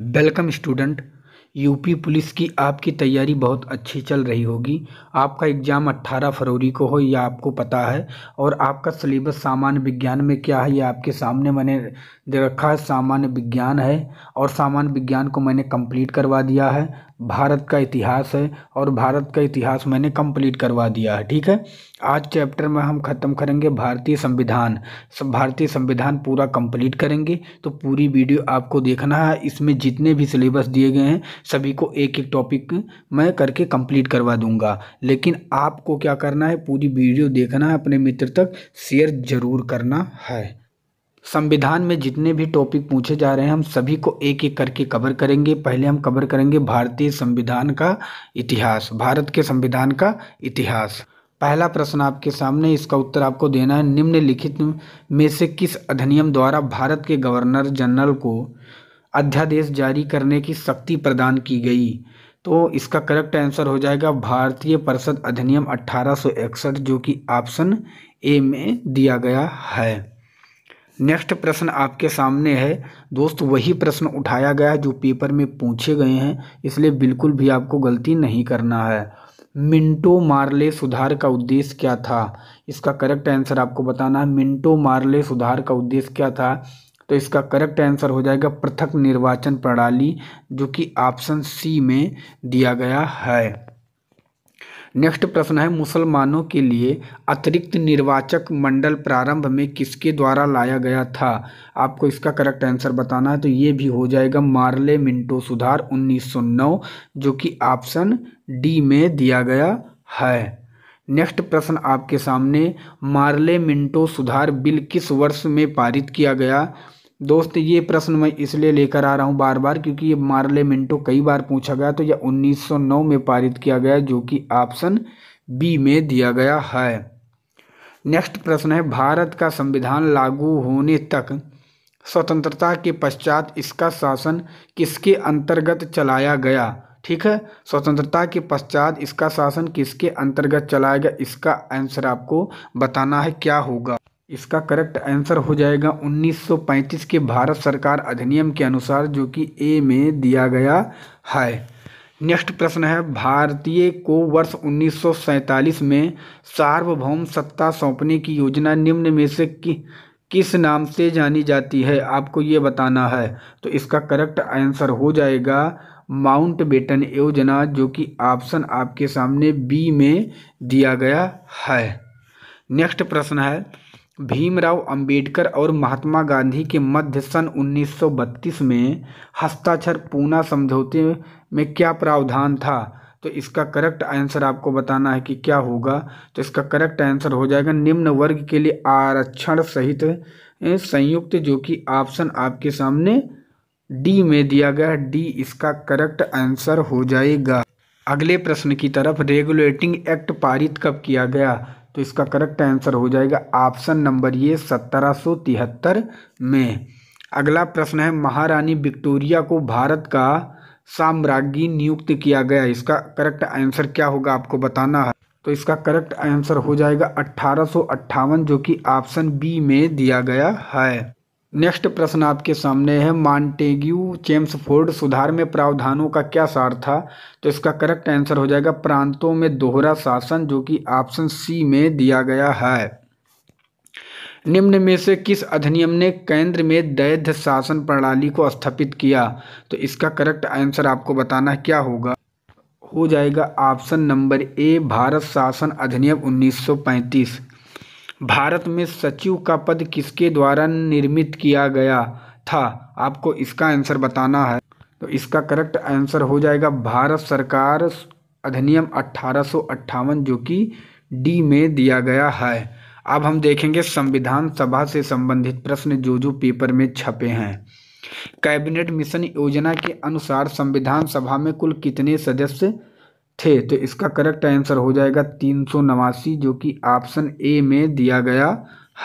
welcome student UP police की आपकी तैयारी बहुत अच्छी चल रही होगी आपका एग्ज़ाम 18 फरवरी को हो यह आपको पता है और आपका सिलेबस सामान्य विज्ञान में क्या है यह आपके सामने मैंने दे रखा है सामान्य विज्ञान है और सामान्य विज्ञान को मैंने कंप्लीट करवा दिया है भारत का इतिहास है और भारत का इतिहास मैंने कंप्लीट करवा दिया है ठीक है आज चैप्टर में हम ख़त्म करेंगे भारतीय संविधान भारतीय संविधान पूरा कंप्लीट करेंगे तो पूरी वीडियो आपको देखना है इसमें जितने भी सिलेबस दिए गए हैं सभी को एक एक टॉपिक मैं करके कंप्लीट करवा दूंगा लेकिन आपको क्या करना है पूरी वीडियो देखना है अपने मित्र तक शेयर ज़रूर करना है संविधान में जितने भी टॉपिक पूछे जा रहे हैं हम सभी को एक एक करके कवर करेंगे पहले हम कवर करेंगे भारतीय संविधान का इतिहास भारत के संविधान का इतिहास पहला प्रश्न आपके सामने इसका उत्तर आपको देना है निम्नलिखित में से किस अधिनियम द्वारा भारत के गवर्नर जनरल को अध्यादेश जारी करने की शक्ति प्रदान की गई तो इसका करेक्ट आंसर हो जाएगा भारतीय परिषद अधिनियम अट्ठारह जो कि ऑप्शन ए में दिया गया है नेक्स्ट प्रश्न आपके सामने है दोस्त वही प्रश्न उठाया गया है जो पेपर में पूछे गए हैं इसलिए बिल्कुल भी आपको गलती नहीं करना है मिंटो मार्ले सुधार का उद्देश्य क्या था इसका करेक्ट आंसर आपको बताना है मिंटो मार्ले सुधार का उद्देश्य क्या था तो इसका करेक्ट आंसर हो जाएगा पृथक निर्वाचन प्रणाली जो कि ऑप्शन सी में दिया गया है नेक्स्ट प्रश्न है मुसलमानों के लिए अतिरिक्त निर्वाचक मंडल प्रारंभ में किसके द्वारा लाया गया था आपको इसका करेक्ट आंसर बताना है तो ये भी हो जाएगा मार्ले मिंटो सुधार 1909 जो कि ऑप्शन डी में दिया गया है नेक्स्ट प्रश्न आपके सामने मार्ले मिंटो सुधार बिल किस वर्ष में पारित किया गया दोस्त ये प्रश्न मैं इसलिए लेकर आ रहा हूँ बार बार क्योंकि ये मार्ले मिंटो कई बार पूछा गया तो यह 1909 में पारित किया गया जो कि ऑप्शन बी में दिया गया है नेक्स्ट प्रश्न है भारत का संविधान लागू होने तक स्वतंत्रता के पश्चात इसका शासन किसके अंतर्गत चलाया गया ठीक है स्वतंत्रता के पश्चात इसका शासन किसके अंतर्गत चलाया गया इसका आंसर आपको बताना है क्या होगा इसका करेक्ट आंसर हो जाएगा 1935 के भारत सरकार अधिनियम के अनुसार जो कि ए में दिया गया है नेक्स्ट प्रश्न है भारतीय को वर्ष 1947 में सार्वभौम सत्ता सौंपने की योजना निम्न में से कि, किस नाम से जानी जाती है आपको ये बताना है तो इसका करेक्ट आंसर हो जाएगा माउंट बेटन योजना जो कि ऑप्शन आपके सामने बी में दिया गया है नेक्स्ट प्रश्न है भीमराव अंबेडकर और महात्मा गांधी के मध्य सन 1932 में हस्ताक्षर पूना समझौते में क्या प्रावधान था तो इसका करेक्ट आंसर आपको बताना है कि क्या होगा तो इसका करेक्ट आंसर हो जाएगा निम्न वर्ग के लिए आरक्षण सहित संयुक्त जो कि ऑप्शन आपके सामने डी में दिया गया है डी इसका करेक्ट आंसर हो जाएगा अगले प्रश्न की तरफ रेगुलेटिंग एक्ट पारित कब किया गया तो इसका करेक्ट आंसर हो जाएगा ऑप्शन नंबर ये सत्रह में अगला प्रश्न है महारानी विक्टोरिया को भारत का साम्राज्ञी नियुक्त किया गया इसका करेक्ट आंसर क्या होगा आपको बताना है तो इसका करेक्ट आंसर हो जाएगा अट्ठारह जो कि ऑप्शन बी में दिया गया है नेक्स्ट प्रश्न आपके सामने है मांटेग्यू चेम्सफोर्ड सुधार में प्रावधानों का क्या सार था तो इसका करेक्ट आंसर हो जाएगा प्रांतों में दोहरा शासन जो कि ऑप्शन सी में दिया गया है निम्न में से किस अधिनियम ने केंद्र में दैध शासन प्रणाली को स्थापित किया तो इसका करेक्ट आंसर आपको बताना क्या होगा हो जाएगा ऑप्शन नंबर ए भारत शासन अधिनियम उन्नीस भारत में सचिव का पद किसके द्वारा निर्मित किया गया था आपको इसका आंसर बताना है तो इसका करेक्ट आंसर हो जाएगा भारत सरकार अधिनियम अट्ठारह जो कि डी में दिया गया है अब हम देखेंगे संविधान सभा से संबंधित प्रश्न जो जो पेपर में छपे हैं कैबिनेट मिशन योजना के अनुसार संविधान सभा में कुल कितने सदस्य थे तो इसका करेक्ट आंसर हो जाएगा तीन सौ नवासी जो कि ऑप्शन ए में दिया गया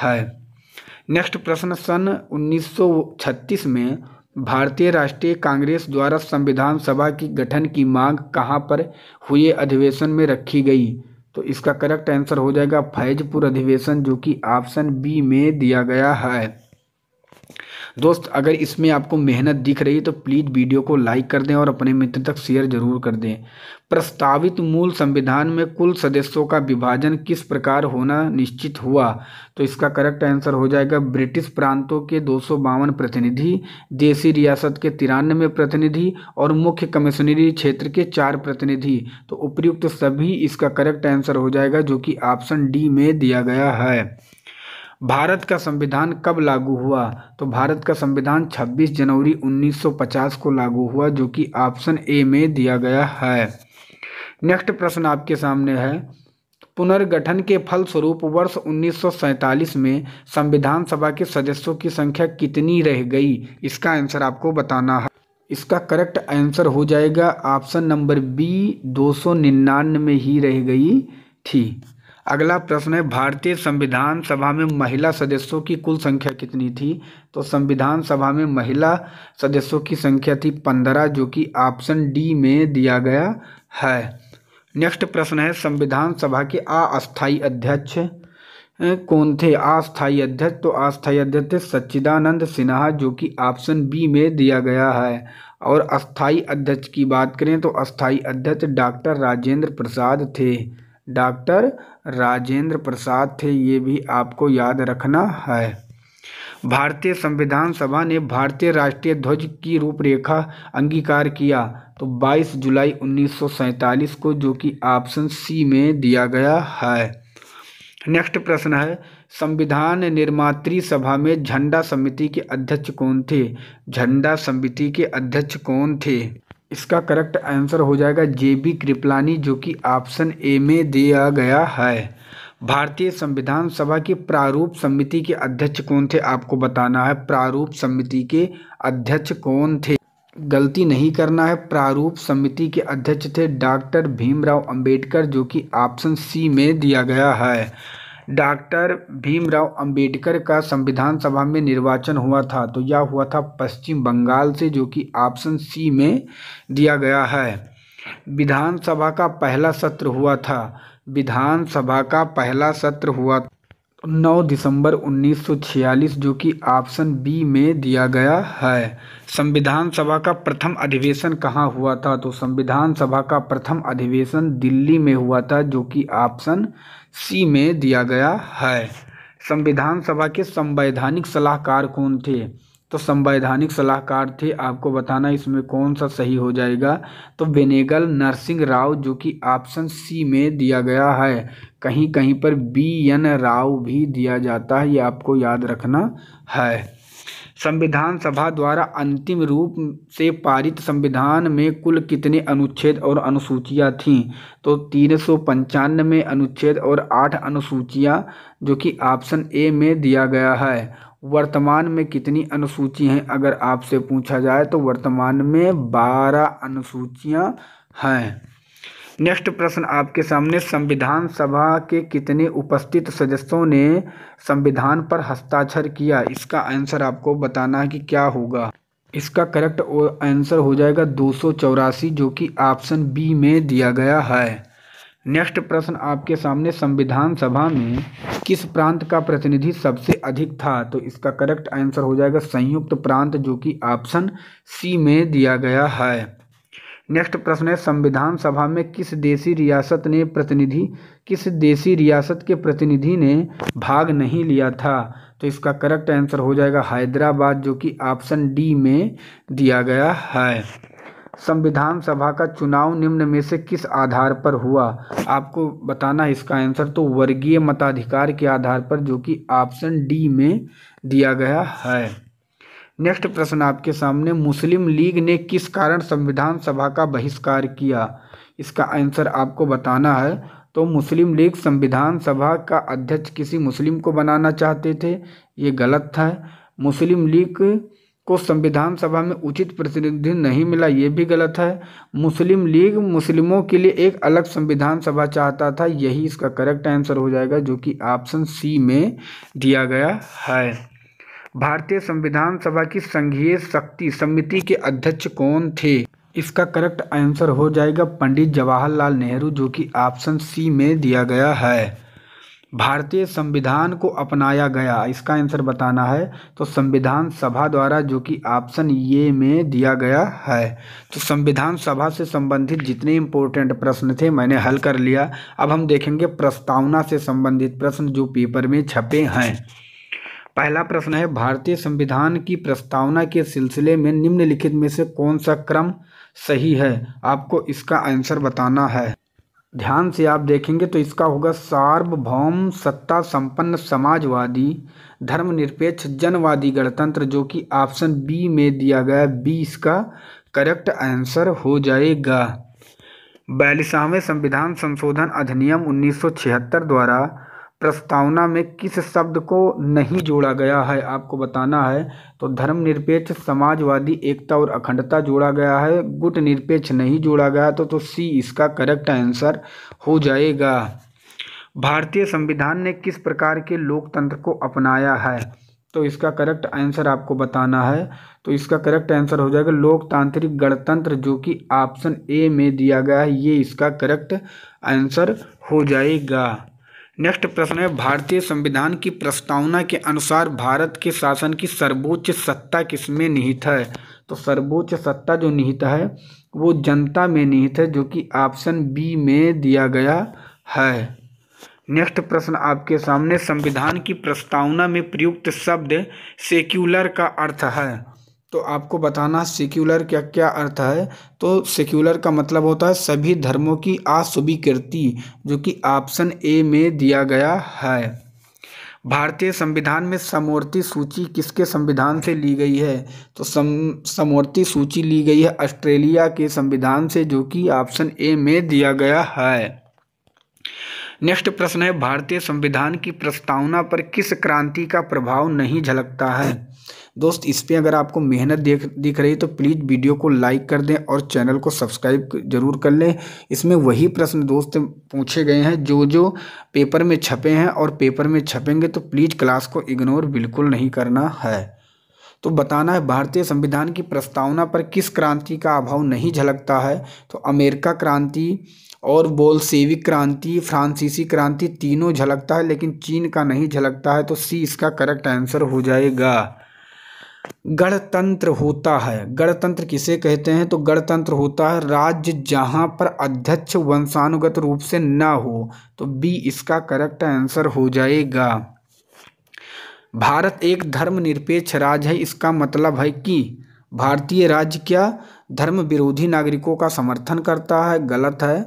है नेक्स्ट प्रश्न सन 1936 में भारतीय राष्ट्रीय कांग्रेस द्वारा संविधान सभा की गठन की मांग कहाँ पर हुए अधिवेशन में रखी गई तो इसका करेक्ट आंसर हो जाएगा फैजपुर अधिवेशन जो कि ऑप्शन बी में दिया गया है दोस्त अगर इसमें आपको मेहनत दिख रही है तो प्लीज़ वीडियो को लाइक कर दें और अपने मित्र तक शेयर जरूर कर दें प्रस्तावित मूल संविधान में कुल सदस्यों का विभाजन किस प्रकार होना निश्चित हुआ तो इसका करेक्ट आंसर हो जाएगा ब्रिटिश प्रांतों के दो प्रतिनिधि देसी रियासत के तिरानवे प्रतिनिधि और मुख्य कमिश्नरी क्षेत्र के चार प्रतिनिधि तो उपयुक्त सभी इसका करेक्ट आंसर हो जाएगा जो कि ऑप्शन डी में दिया गया है भारत का संविधान कब लागू हुआ तो भारत का संविधान 26 जनवरी 1950 को लागू हुआ जो कि ऑप्शन ए में दिया गया है नेक्स्ट प्रश्न आपके सामने है पुनर्गठन के फलस्वरूप वर्ष 1947 में संविधान सभा के सदस्यों की संख्या कितनी रह गई इसका आंसर आपको बताना है इसका करेक्ट आंसर हो जाएगा ऑप्शन नंबर बी दो सौ निन्यानवे ही रह गई थी अगला प्रश्न है भारतीय संविधान सभा में महिला सदस्यों की कुल संख्या कितनी थी तो संविधान सभा में महिला सदस्यों की संख्या थी पंद्रह जो कि ऑप्शन डी में दिया गया है नेक्स्ट प्रश्न है संविधान सभा के अस्थाई अध्यक्ष कौन थे अस्थाई अध्यक्ष तो अस्थाई अध्यक्ष थे सच्चिदानंद सिन्हा जो कि ऑप्शन बी में दिया गया है और अस्थाई अध्यक्ष की बात करें तो अस्थाई अध्यक्ष डॉक्टर राजेंद्र प्रसाद थे डॉक्टर राजेंद्र प्रसाद थे ये भी आपको याद रखना है भारतीय संविधान सभा ने भारतीय राष्ट्रीय ध्वज की रूपरेखा अंगीकार किया तो 22 जुलाई उन्नीस को जो कि ऑप्शन सी में दिया गया है नेक्स्ट प्रश्न है संविधान निर्मात्री सभा में झंडा समिति के अध्यक्ष कौन थे झंडा समिति के अध्यक्ष कौन थे इसका करेक्ट आंसर हो जाएगा जे बी कृपलानी जो कि ऑप्शन ए में दिया गया है भारतीय संविधान सभा की प्रारूप समिति के अध्यक्ष कौन थे आपको बताना है प्रारूप समिति के अध्यक्ष कौन थे गलती नहीं करना है प्रारूप समिति के अध्यक्ष थे डॉक्टर भीमराव अंबेडकर जो कि ऑप्शन सी में दिया गया है डॉक्टर भीमराव अंबेडकर का संविधान सभा में निर्वाचन हुआ था तो यह हुआ था पश्चिम बंगाल से जो कि ऑप्शन सी में दिया गया है विधानसभा का पहला सत्र हुआ था विधानसभा का पहला सत्र हुआ 9 दिसंबर 1946 जो कि ऑप्शन बी में दिया गया है संविधान सभा का प्रथम अधिवेशन कहाँ हुआ था तो संविधान सभा का प्रथम अधिवेशन दिल्ली में हुआ था जो कि ऑप्शन सी में दिया गया है संविधान सभा के संवैधानिक सलाहकार कौन थे तो संवैधानिक सलाहकार थे आपको बताना इसमें कौन सा सही हो जाएगा तो बेनेगल नरसिंह राव जो कि ऑप्शन सी में दिया गया है कहीं कहीं पर बी एन राव भी दिया जाता है ये आपको याद रखना है संविधान सभा द्वारा अंतिम रूप से पारित संविधान में कुल कितने अनुच्छेद और अनुसूचियां थीं तो तीन सौ पंचानवे अनुच्छेद और आठ अनुसूचियां जो कि ऑप्शन ए में दिया गया है वर्तमान में कितनी अनुसूची हैं अगर आपसे पूछा जाए तो वर्तमान में बारह अनुसूचियां हैं नेक्स्ट प्रश्न आपके सामने संविधान सभा के कितने उपस्थित सदस्यों ने संविधान पर हस्ताक्षर किया इसका आंसर आपको बताना है कि क्या होगा इसका करेक्ट आंसर हो जाएगा दो जो कि ऑप्शन बी में दिया गया है नेक्स्ट प्रश्न आपके सामने संविधान सभा में किस प्रांत का प्रतिनिधि सबसे अधिक था तो इसका करेक्ट आंसर हो जाएगा संयुक्त प्रांत जो कि ऑप्शन सी में दिया गया है नेक्स्ट प्रश्न है संविधान सभा में किस देशी रियासत ने प्रतिनिधि किस देशी रियासत के प्रतिनिधि ने भाग नहीं लिया था तो इसका करेक्ट आंसर हो जाएगा हैदराबाद जो कि ऑप्शन डी में दिया गया है संविधान सभा का चुनाव निम्न में से किस आधार पर हुआ आपको बताना इसका आंसर तो वर्गीय मताधिकार के आधार पर जो कि ऑप्शन डी में दिया गया है नेक्स्ट प्रश्न आपके सामने मुस्लिम लीग ने किस कारण संविधान सभा का बहिष्कार किया इसका आंसर आपको बताना है तो मुस्लिम लीग संविधान सभा का अध्यक्ष किसी मुस्लिम को बनाना चाहते थे ये गलत था मुस्लिम लीग को संविधान सभा में उचित प्रतिनिधि नहीं मिला ये भी गलत है मुस्लिम लीग मुस्लिमों के लिए एक अलग संविधान सभा चाहता था यही इसका करेक्ट आंसर हो जाएगा जो कि ऑप्शन सी में दिया गया है भारतीय संविधान सभा की संघीय शक्ति समिति के अध्यक्ष कौन थे इसका करेक्ट आंसर हो जाएगा पंडित जवाहरलाल नेहरू जो कि ऑप्शन सी में दिया गया है भारतीय संविधान को अपनाया गया इसका आंसर बताना है तो संविधान सभा द्वारा जो कि ऑप्शन ये में दिया गया है तो संविधान सभा से संबंधित जितने इम्पोर्टेंट प्रश्न थे मैंने हल कर लिया अब हम देखेंगे प्रस्तावना से संबंधित प्रश्न जो पेपर में छपे हैं पहला प्रश्न है भारतीय संविधान की प्रस्तावना के सिलसिले में निम्नलिखित में से कौन सा क्रम सही है आपको इसका आंसर बताना है ध्यान से आप देखेंगे तो इसका होगा सार्वभौम सत्ता संपन्न समाजवादी धर्मनिरपेक्ष जनवादी गणतंत्र जो कि ऑप्शन बी में दिया गया बी इसका करेक्ट आंसर हो जाएगा बयालीसवें संविधान संशोधन अधिनियम 1976 द्वारा प्रस्तावना में किस शब्द को नहीं जोड़ा गया है आपको बताना है तो धर्मनिरपेक्ष समाजवादी एकता और अखंडता जोड़ा गया है गुट निरपेक्ष नहीं जोड़ा गया तो तो सी इसका करेक्ट आंसर हो जाएगा भारतीय संविधान ने किस प्रकार के लोकतंत्र को अपनाया है तो इसका करेक्ट आंसर आपको बताना है तो इसका करेक्ट आंसर हो जाएगा लोकतांत्रिक गणतंत्र जो कि ऑप्शन ए में दिया गया है ये इसका करेक्ट आंसर हो जाएगा नेक्स्ट प्रश्न है भारतीय संविधान की प्रस्तावना के अनुसार भारत के शासन की सर्वोच्च सत्ता किसमें निहित है तो सर्वोच्च सत्ता जो निहित है वो जनता में निहित है जो कि ऑप्शन बी में दिया गया है नेक्स्ट प्रश्न आपके सामने संविधान की प्रस्तावना में प्रयुक्त शब्द सेक्युलर का अर्थ है तो आपको बताना सेक्युलर क्या क्या अर्थ है तो सेक्युलर का मतलब होता है सभी धर्मों की अस्वीकृति जो कि ऑप्शन ए में दिया गया है भारतीय संविधान में समवर्ती सूची किसके संविधान से ली गई है तो सम समवर्ती सूची ली गई है ऑस्ट्रेलिया के संविधान से जो कि ऑप्शन ए में दिया गया है नेक्स्ट प्रश्न है भारतीय संविधान की प्रस्तावना पर किस क्रांति का प्रभाव नहीं झलकता है दोस्त इस पर अगर आपको मेहनत देख दिख रही तो प्लीज़ वीडियो को लाइक कर दें और चैनल को सब्सक्राइब जरूर कर लें इसमें वही प्रश्न दोस्त पूछे गए हैं जो जो पेपर में छपे हैं और पेपर में छपेंगे तो प्लीज़ क्लास को इग्नोर बिल्कुल नहीं करना है तो बताना है भारतीय संविधान की प्रस्तावना पर किस क्रांति का अभाव नहीं झलकता है तो अमेरिका क्रांति और बोलसेविक क्रांति फ्रांसीसी क्रांति तीनों झलकता है लेकिन चीन का नहीं झलकता है तो सी इसका करेक्ट आंसर हो जाएगा गणतंत्र होता है गणतंत्र किसे कहते हैं तो गणतंत्र होता है राज्य जहां पर अध्यक्ष वंशानुगत रूप से ना हो तो बी इसका करेक्ट आंसर हो जाएगा भारत एक धर्मनिरपेक्ष राज्य है इसका मतलब है कि भारतीय राज्य क्या धर्म विरोधी नागरिकों का समर्थन करता है गलत है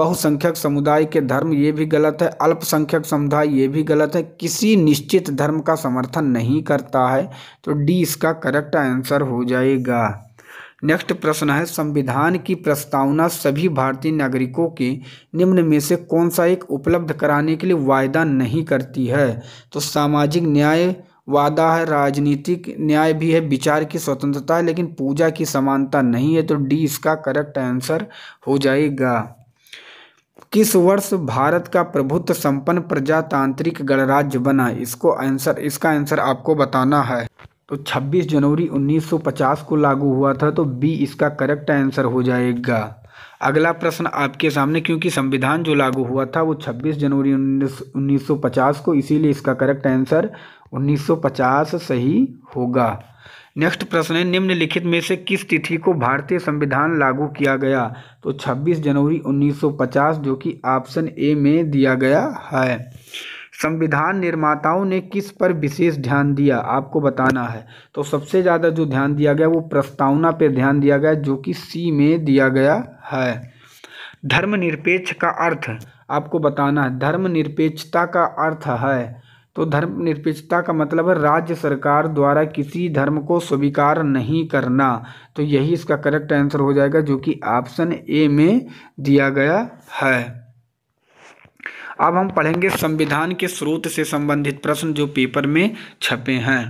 बहुसंख्यक समुदाय के धर्म ये भी गलत है अल्पसंख्यक समुदाय ये भी गलत है किसी निश्चित धर्म का समर्थन नहीं करता है तो डी इसका करेक्ट आंसर हो जाएगा नेक्स्ट प्रश्न है संविधान की प्रस्तावना सभी भारतीय नागरिकों के निम्न में से कौन सा एक उपलब्ध कराने के लिए वायदा नहीं करती है तो सामाजिक न्याय वादा है राजनीतिक न्याय भी है विचार की स्वतंत्रता है लेकिन पूजा की समानता नहीं है तो डी इसका करेक्ट आंसर हो जाएगा किस वर्ष भारत का प्रभुत्व संपन्न प्रजातांत्रिक गणराज्य बना इसको आंसर इसका आंसर आपको बताना है तो 26 जनवरी 1950 को लागू हुआ था तो बी इसका करेक्ट आंसर हो जाएगा अगला प्रश्न आपके सामने क्योंकि संविधान जो लागू हुआ था वो 26 जनवरी 1950 को इसीलिए इसका करेक्ट आंसर 1950 सही होगा नेक्स्ट प्रश्न है निम्नलिखित में से किस तिथि को भारतीय संविधान लागू किया गया तो 26 जनवरी 1950 जो कि ऑप्शन ए में दिया गया है संविधान निर्माताओं ने किस पर विशेष ध्यान दिया आपको बताना है तो सबसे ज़्यादा जो ध्यान दिया गया वो प्रस्तावना पर ध्यान दिया गया जो कि सी में दिया गया है धर्मनिरपेक्ष का अर्थ आपको बताना है धर्मनिरपेक्षता का अर्थ है तो निरपेक्षता का मतलब है राज्य सरकार द्वारा किसी धर्म को स्वीकार नहीं करना तो यही इसका करेक्ट आंसर हो जाएगा जो कि ऑप्शन ए में दिया गया है अब हम पढ़ेंगे संविधान के स्रोत से संबंधित प्रश्न जो पेपर में छपे हैं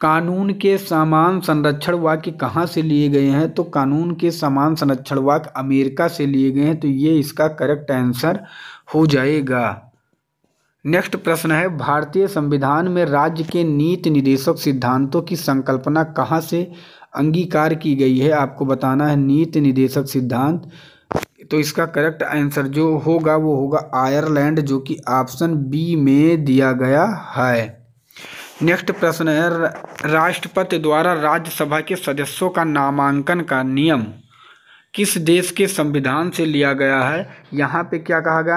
कानून के समान संरक्षण वाक्य कहाँ से लिए गए हैं तो कानून के समान संरक्षण वाक्य अमेरिका से लिए गए हैं तो ये इसका करेक्ट आंसर हो जाएगा नेक्स्ट प्रश्न है भारतीय संविधान में राज्य के नीति निदेशक सिद्धांतों की संकल्पना कहाँ से अंगीकार की गई है आपको बताना है नीति निदेशक सिद्धांत तो इसका करेक्ट आंसर जो होगा वो होगा आयरलैंड जो कि ऑप्शन बी में दिया गया है नेक्स्ट प्रश्न है राष्ट्रपति द्वारा राज्यसभा के सदस्यों का नामांकन का नियम किस देश के संविधान से लिया गया है यहाँ पे क्या कहा गया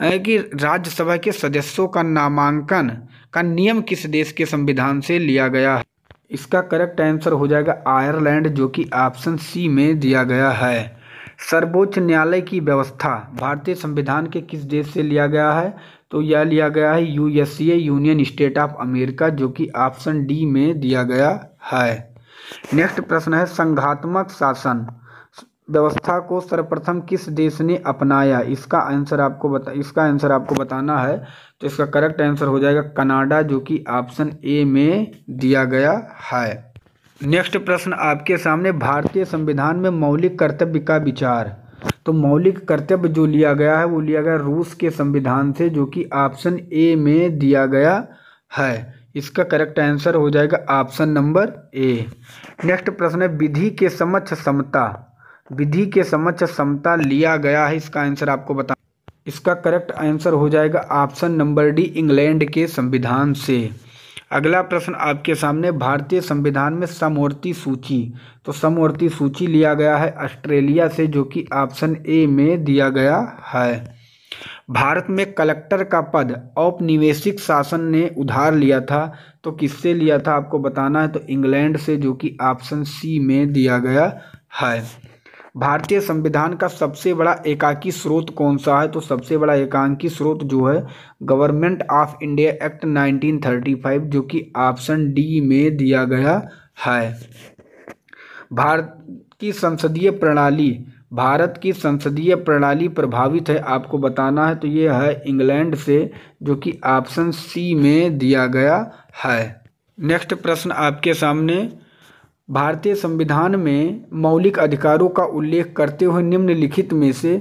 है कि राज्यसभा के सदस्यों का नामांकन का नियम किस देश के संविधान से लिया गया है इसका करेक्ट आंसर हो जाएगा आयरलैंड जो कि ऑप्शन सी में दिया गया है सर्वोच्च न्यायालय की व्यवस्था भारतीय संविधान के किस देश से लिया गया है तो यह लिया गया है USA union state of America जो कि ऑप्शन डी में दिया गया है नेक्स्ट प्रश्न है संघात्मक शासन व्यवस्था को सर्वप्रथम किस देश ने अपनाया इसका आंसर आपको बता इसका आंसर आपको बताना है तो इसका करेक्ट आंसर हो जाएगा कनाडा जो कि ऑप्शन ए में दिया गया है नेक्स्ट प्रश्न आपके सामने भारतीय संविधान में मौलिक कर्तव्य का विचार तो मौलिक कर्तव्य जो लिया गया है वो लिया गया रूस के संविधान से जो कि ऑप्शन ए में दिया गया है इसका करेक्ट आंसर हो जाएगा ऑप्शन नंबर ए नेक्स्ट प्रश्न है विधि के समक्ष समता विधि के समक्ष समता लिया गया है इसका आंसर आपको बता इसका करेक्ट आंसर हो जाएगा ऑप्शन नंबर डी इंग्लैंड के संविधान से अगला प्रश्न आपके सामने भारतीय संविधान में समवर्ती सूची तो समवर्ती सूची लिया गया है ऑस्ट्रेलिया से जो कि ऑप्शन ए में दिया गया है भारत में कलेक्टर का पद औपनिवेशिक शासन ने उधार लिया था तो किससे लिया था आपको बताना है तो इंग्लैंड से जो कि ऑप्शन सी में दिया गया है भारतीय संविधान का सबसे बड़ा एकाकी स्रोत कौन सा है तो सबसे बड़ा एकांकी स्रोत जो है गवर्नमेंट ऑफ इंडिया एक्ट 1935 जो कि ऑप्शन डी में दिया गया है भारत की संसदीय प्रणाली भारत की संसदीय प्रणाली प्रभावित है आपको बताना है तो ये है इंग्लैंड से जो कि ऑप्शन सी में दिया गया है नेक्स्ट प्रश्न आपके सामने भारतीय संविधान में मौलिक अधिकारों का उल्लेख करते हुए निम्नलिखित में से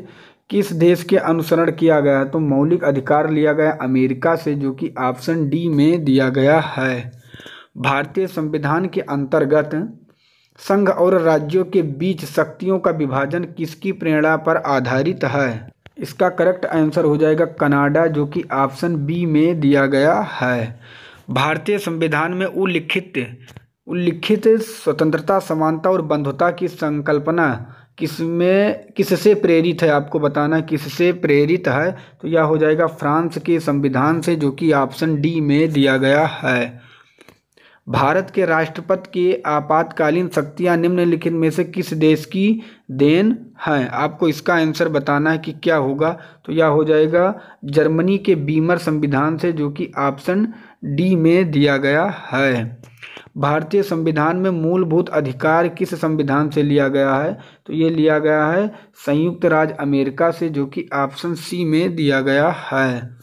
किस देश के अनुसरण किया गया तो मौलिक अधिकार लिया गया अमेरिका से जो कि ऑप्शन डी में दिया गया है भारतीय संविधान के अंतर्गत संघ और राज्यों के बीच शक्तियों का विभाजन किसकी प्रेरणा पर आधारित है इसका करेक्ट आंसर हो जाएगा कनाडा जो कि ऑप्शन बी में दिया गया है भारतीय संविधान में उल्लिखित उल्लिखित स्वतंत्रता समानता और बंधुता की संकल्पना किसमें किससे प्रेरित है आपको बताना किससे प्रेरित है तो यह हो जाएगा फ्रांस के संविधान से जो कि ऑप्शन डी में दिया गया है भारत के राष्ट्रपति की आपातकालीन शक्तियां निम्नलिखित में से किस देश की देन हैं आपको इसका आंसर बताना है कि क्या होगा तो यह हो जाएगा जर्मनी के बीमर संविधान से जो कि ऑप्शन डी में दिया गया है भारतीय संविधान में मूलभूत अधिकार किस संविधान से लिया गया है तो ये लिया गया है संयुक्त राज्य अमेरिका से जो कि ऑप्शन सी में दिया गया है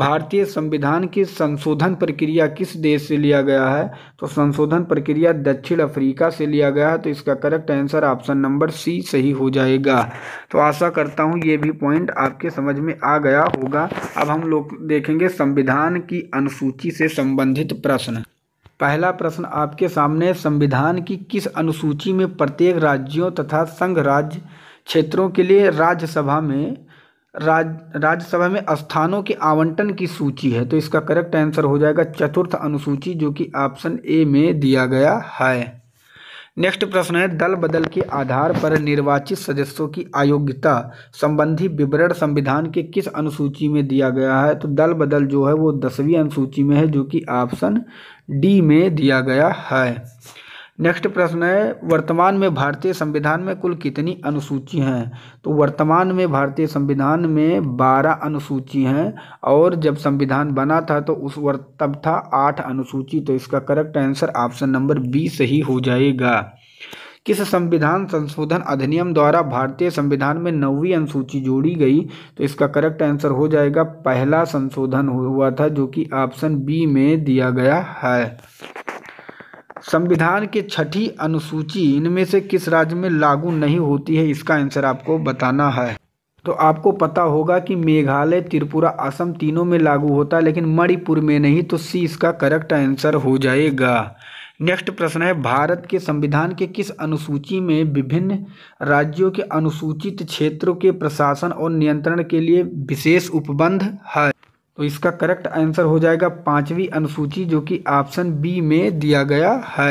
भारतीय संविधान की संशोधन प्रक्रिया किस देश से लिया गया है तो संशोधन प्रक्रिया दक्षिण अफ्रीका से लिया गया है तो इसका correct answer option number C सही हो जाएगा तो आशा करता हूँ ये भी पॉइंट आपके समझ में आ गया होगा अब हम लोग देखेंगे संविधान की अनुसूची से संबंधित प्रश्न पहला प्रश्न आपके सामने संविधान की किस अनुसूची में प्रत्येक राज्यों तथा संघ राज्य क्षेत्रों के लिए राज्यसभा में राज राज्यसभा में स्थानों के आवंटन की सूची है तो इसका करेक्ट आंसर हो जाएगा चतुर्थ अनुसूची जो कि ऑप्शन ए में दिया गया है नेक्स्ट प्रश्न है दल बदल के आधार पर निर्वाचित सदस्यों की अयोग्यता संबंधी विवरण संविधान के किस अनुसूची में दिया गया है तो दल बदल जो है वो दसवीं अनुसूची में है जो कि ऑप्शन डी में दिया गया है नेक्स्ट प्रश्न है वर्तमान में भारतीय संविधान में कुल कितनी अनुसूची हैं तो वर्तमान में भारतीय संविधान में बारह अनुसूची हैं और जब संविधान बना था तो उस वर्त तब था आठ अनुसूची तो इसका correct answer option number B सही हो जाएगा किस संविधान संशोधन अधिनियम द्वारा भारतीय संविधान में नौवीं अनुसूची जोड़ी गई तो इसका करेक्ट आंसर हो जाएगा पहला संशोधन हुआ था जो कि ऑप्शन बी में दिया गया है संविधान के छठी अनुसूची इनमें से किस राज्य में लागू नहीं होती है इसका आंसर आपको बताना है तो आपको पता होगा कि मेघालय त्रिपुरा असम तीनों में लागू होता है लेकिन मणिपुर में नहीं तो सी इसका करेक्ट आंसर हो जाएगा नेक्स्ट प्रश्न है भारत के संविधान के किस अनुसूची में विभिन्न राज्यों के अनुसूचित क्षेत्रों के प्रशासन और नियंत्रण के लिए विशेष उपबंध है तो इसका करेक्ट आंसर हो जाएगा पांचवी अनुसूची जो कि ऑप्शन बी में दिया गया है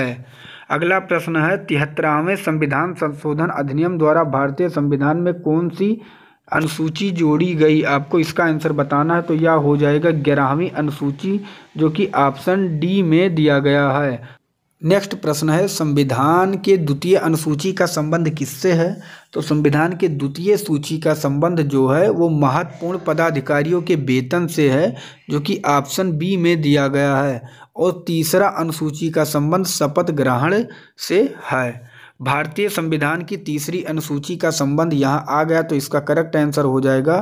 अगला प्रश्न है तिहत्तरवें संविधान संशोधन अधिनियम द्वारा भारतीय संविधान में कौन सी अनुसूची जोड़ी गई आपको इसका आंसर बताना है तो यह हो जाएगा ग्यारहवीं अनुसूची जो कि ऑप्शन डी में दिया गया है नेक्स्ट प्रश्न है संविधान के द्वितीय अनुसूची का संबंध किससे है तो संविधान के द्वितीय सूची का संबंध जो है वो महत्वपूर्ण पदाधिकारियों के वेतन से है जो कि ऑप्शन बी में दिया गया है और तीसरा अनुसूची का संबंध शपथ ग्रहण से है भारतीय संविधान की तीसरी अनुसूची का संबंध यहाँ आ गया तो इसका करेक्ट आंसर हो जाएगा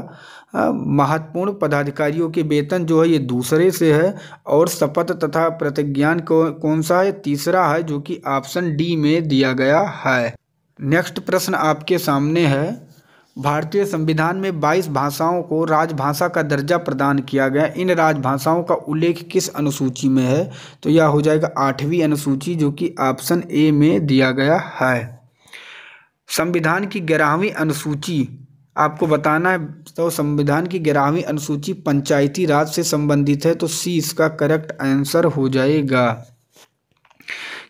महत्वपूर्ण पदाधिकारियों के वेतन जो है ये दूसरे से है और शपथ तथा प्रतिज्ञान को, कौन सा है तीसरा है जो कि ऑप्शन डी में दिया गया है नेक्स्ट प्रश्न आपके सामने है भारतीय संविधान में 22 भाषाओं को राजभाषा का दर्जा प्रदान किया गया इन राजभाषाओं का उल्लेख किस अनुसूची में है तो यह हो जाएगा आठवीं अनुसूची जो कि ऑप्शन ए में दिया गया है संविधान की ग्यारहवीं अनुसूची आपको बताना है तो संविधान की ग्यारहवीं अनुसूची पंचायती राज से संबंधित है तो सी इसका करेक्ट आंसर हो जाएगा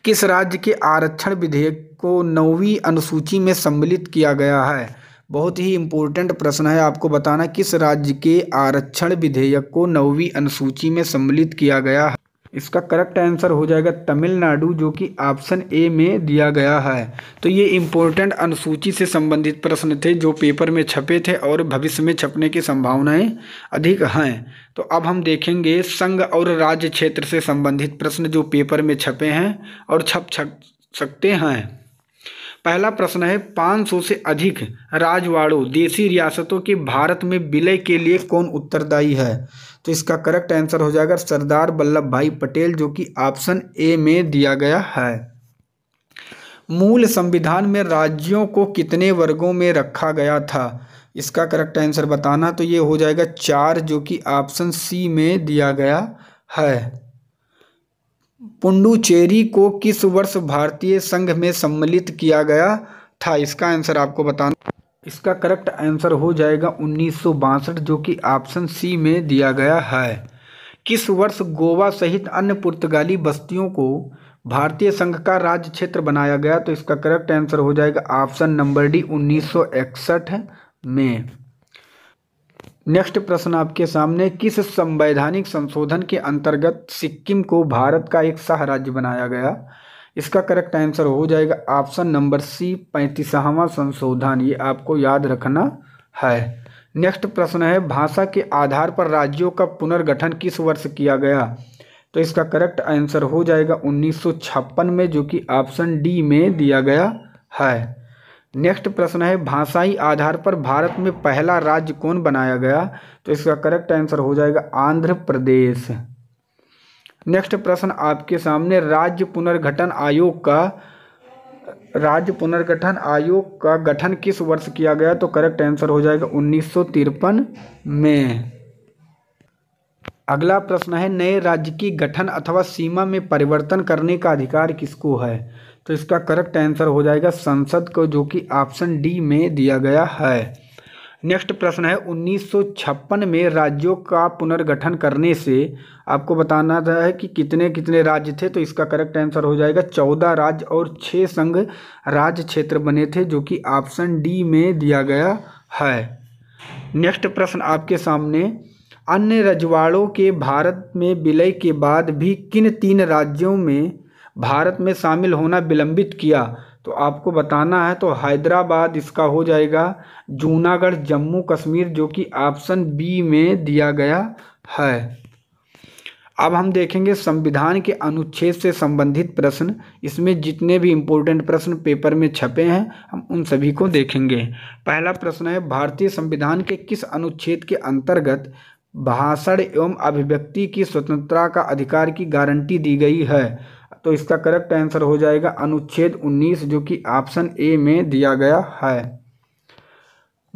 किस राज्य के आरक्षण विधेयक को नौवीं अनुसूची में सम्मिलित किया गया है बहुत ही इम्पोर्टेंट प्रश्न है आपको बताना किस राज्य के आरक्षण विधेयक को नौवीं अनुसूची में सम्मिलित किया गया है इसका करेक्ट आंसर हो जाएगा तमिलनाडु जो कि ऑप्शन ए में दिया गया है तो ये इम्पोर्टेंट अनुसूची से संबंधित प्रश्न थे जो पेपर में छपे थे और भविष्य में छपने की संभावनाएं अधिक हैं तो अब हम देखेंगे संघ और राज्य क्षेत्र से संबंधित प्रश्न जो पेपर में छपे हैं और छप छप सकते हैं पहला प्रश्न है 500 से अधिक राजवाड़ों देसी रियासतों के भारत में विलय के लिए कौन उत्तरदायी है तो इसका करेक्ट आंसर हो जाएगा सरदार वल्लभ भाई पटेल जो कि ऑप्शन ए में दिया गया है मूल संविधान में राज्यों को कितने वर्गों में रखा गया था इसका करेक्ट आंसर बताना तो ये हो जाएगा चार जो कि ऑप्शन सी में दिया गया है पुंडुचेरी को किस वर्ष भारतीय संघ में सम्मिलित किया गया था इसका आंसर आपको बताना इसका करेक्ट आंसर हो जाएगा उन्नीस जो कि ऑप्शन सी में दिया गया है किस वर्ष गोवा सहित अन्य पुर्तगाली बस्तियों को भारतीय संघ का राज्य क्षेत्र बनाया गया तो इसका करेक्ट आंसर हो जाएगा ऑप्शन नंबर डी उन्नीस में नेक्स्ट प्रश्न आपके सामने किस संवैधानिक संशोधन के अंतर्गत सिक्किम को भारत का एक सह राज्य बनाया गया इसका करेक्ट आंसर हो जाएगा ऑप्शन नंबर सी पैंतीसवां संशोधन ये आपको याद रखना है नेक्स्ट प्रश्न है भाषा के आधार पर राज्यों का पुनर्गठन किस वर्ष किया गया तो इसका करेक्ट आंसर हो जाएगा 1956 में जो कि ऑप्शन डी में दिया गया है नेक्स्ट प्रश्न है भाषाई आधार पर भारत में पहला राज्य कौन बनाया गया तो इसका करेक्ट आंसर हो जाएगा आंध्र प्रदेश नेक्स्ट प्रश्न आपके सामने राज्य पुनर्गठन आयोग का राज्य पुनर्गठन आयोग का गठन किस वर्ष किया गया तो करेक्ट आंसर हो जाएगा उन्नीस में अगला प्रश्न है नए राज्य की गठन अथवा सीमा में परिवर्तन करने का अधिकार किसको है तो इसका करेक्ट आंसर हो जाएगा संसद को जो कि ऑप्शन डी में दिया गया है नेक्स्ट प्रश्न है 1956 में राज्यों का पुनर्गठन करने से आपको बताना था है कि कितने कितने राज्य थे तो इसका करेक्ट आंसर हो जाएगा चौदह राज्य और छः संघ राज्य क्षेत्र बने थे जो कि ऑप्शन डी में दिया गया है नेक्स्ट प्रश्न आपके सामने अन्य रजवाड़ों के भारत में विलय के बाद भी किन तीन राज्यों में भारत में शामिल होना विलंबित किया तो आपको बताना है तो हैदराबाद इसका हो जाएगा जूनागढ़ जम्मू कश्मीर जो कि ऑप्शन बी में दिया गया है अब हम देखेंगे संविधान के अनुच्छेद से संबंधित प्रश्न इसमें जितने भी इम्पोर्टेंट प्रश्न पेपर में छपे हैं हम उन सभी को देखेंगे पहला प्रश्न है भारतीय संविधान के किस अनुच्छेद के अंतर्गत भाषण एवं अभिव्यक्ति की स्वतंत्रता का अधिकार की गारंटी दी गई है तो इसका करेक्ट आंसर हो जाएगा अनुच्छेद 19 जो कि ऑप्शन ए में दिया गया है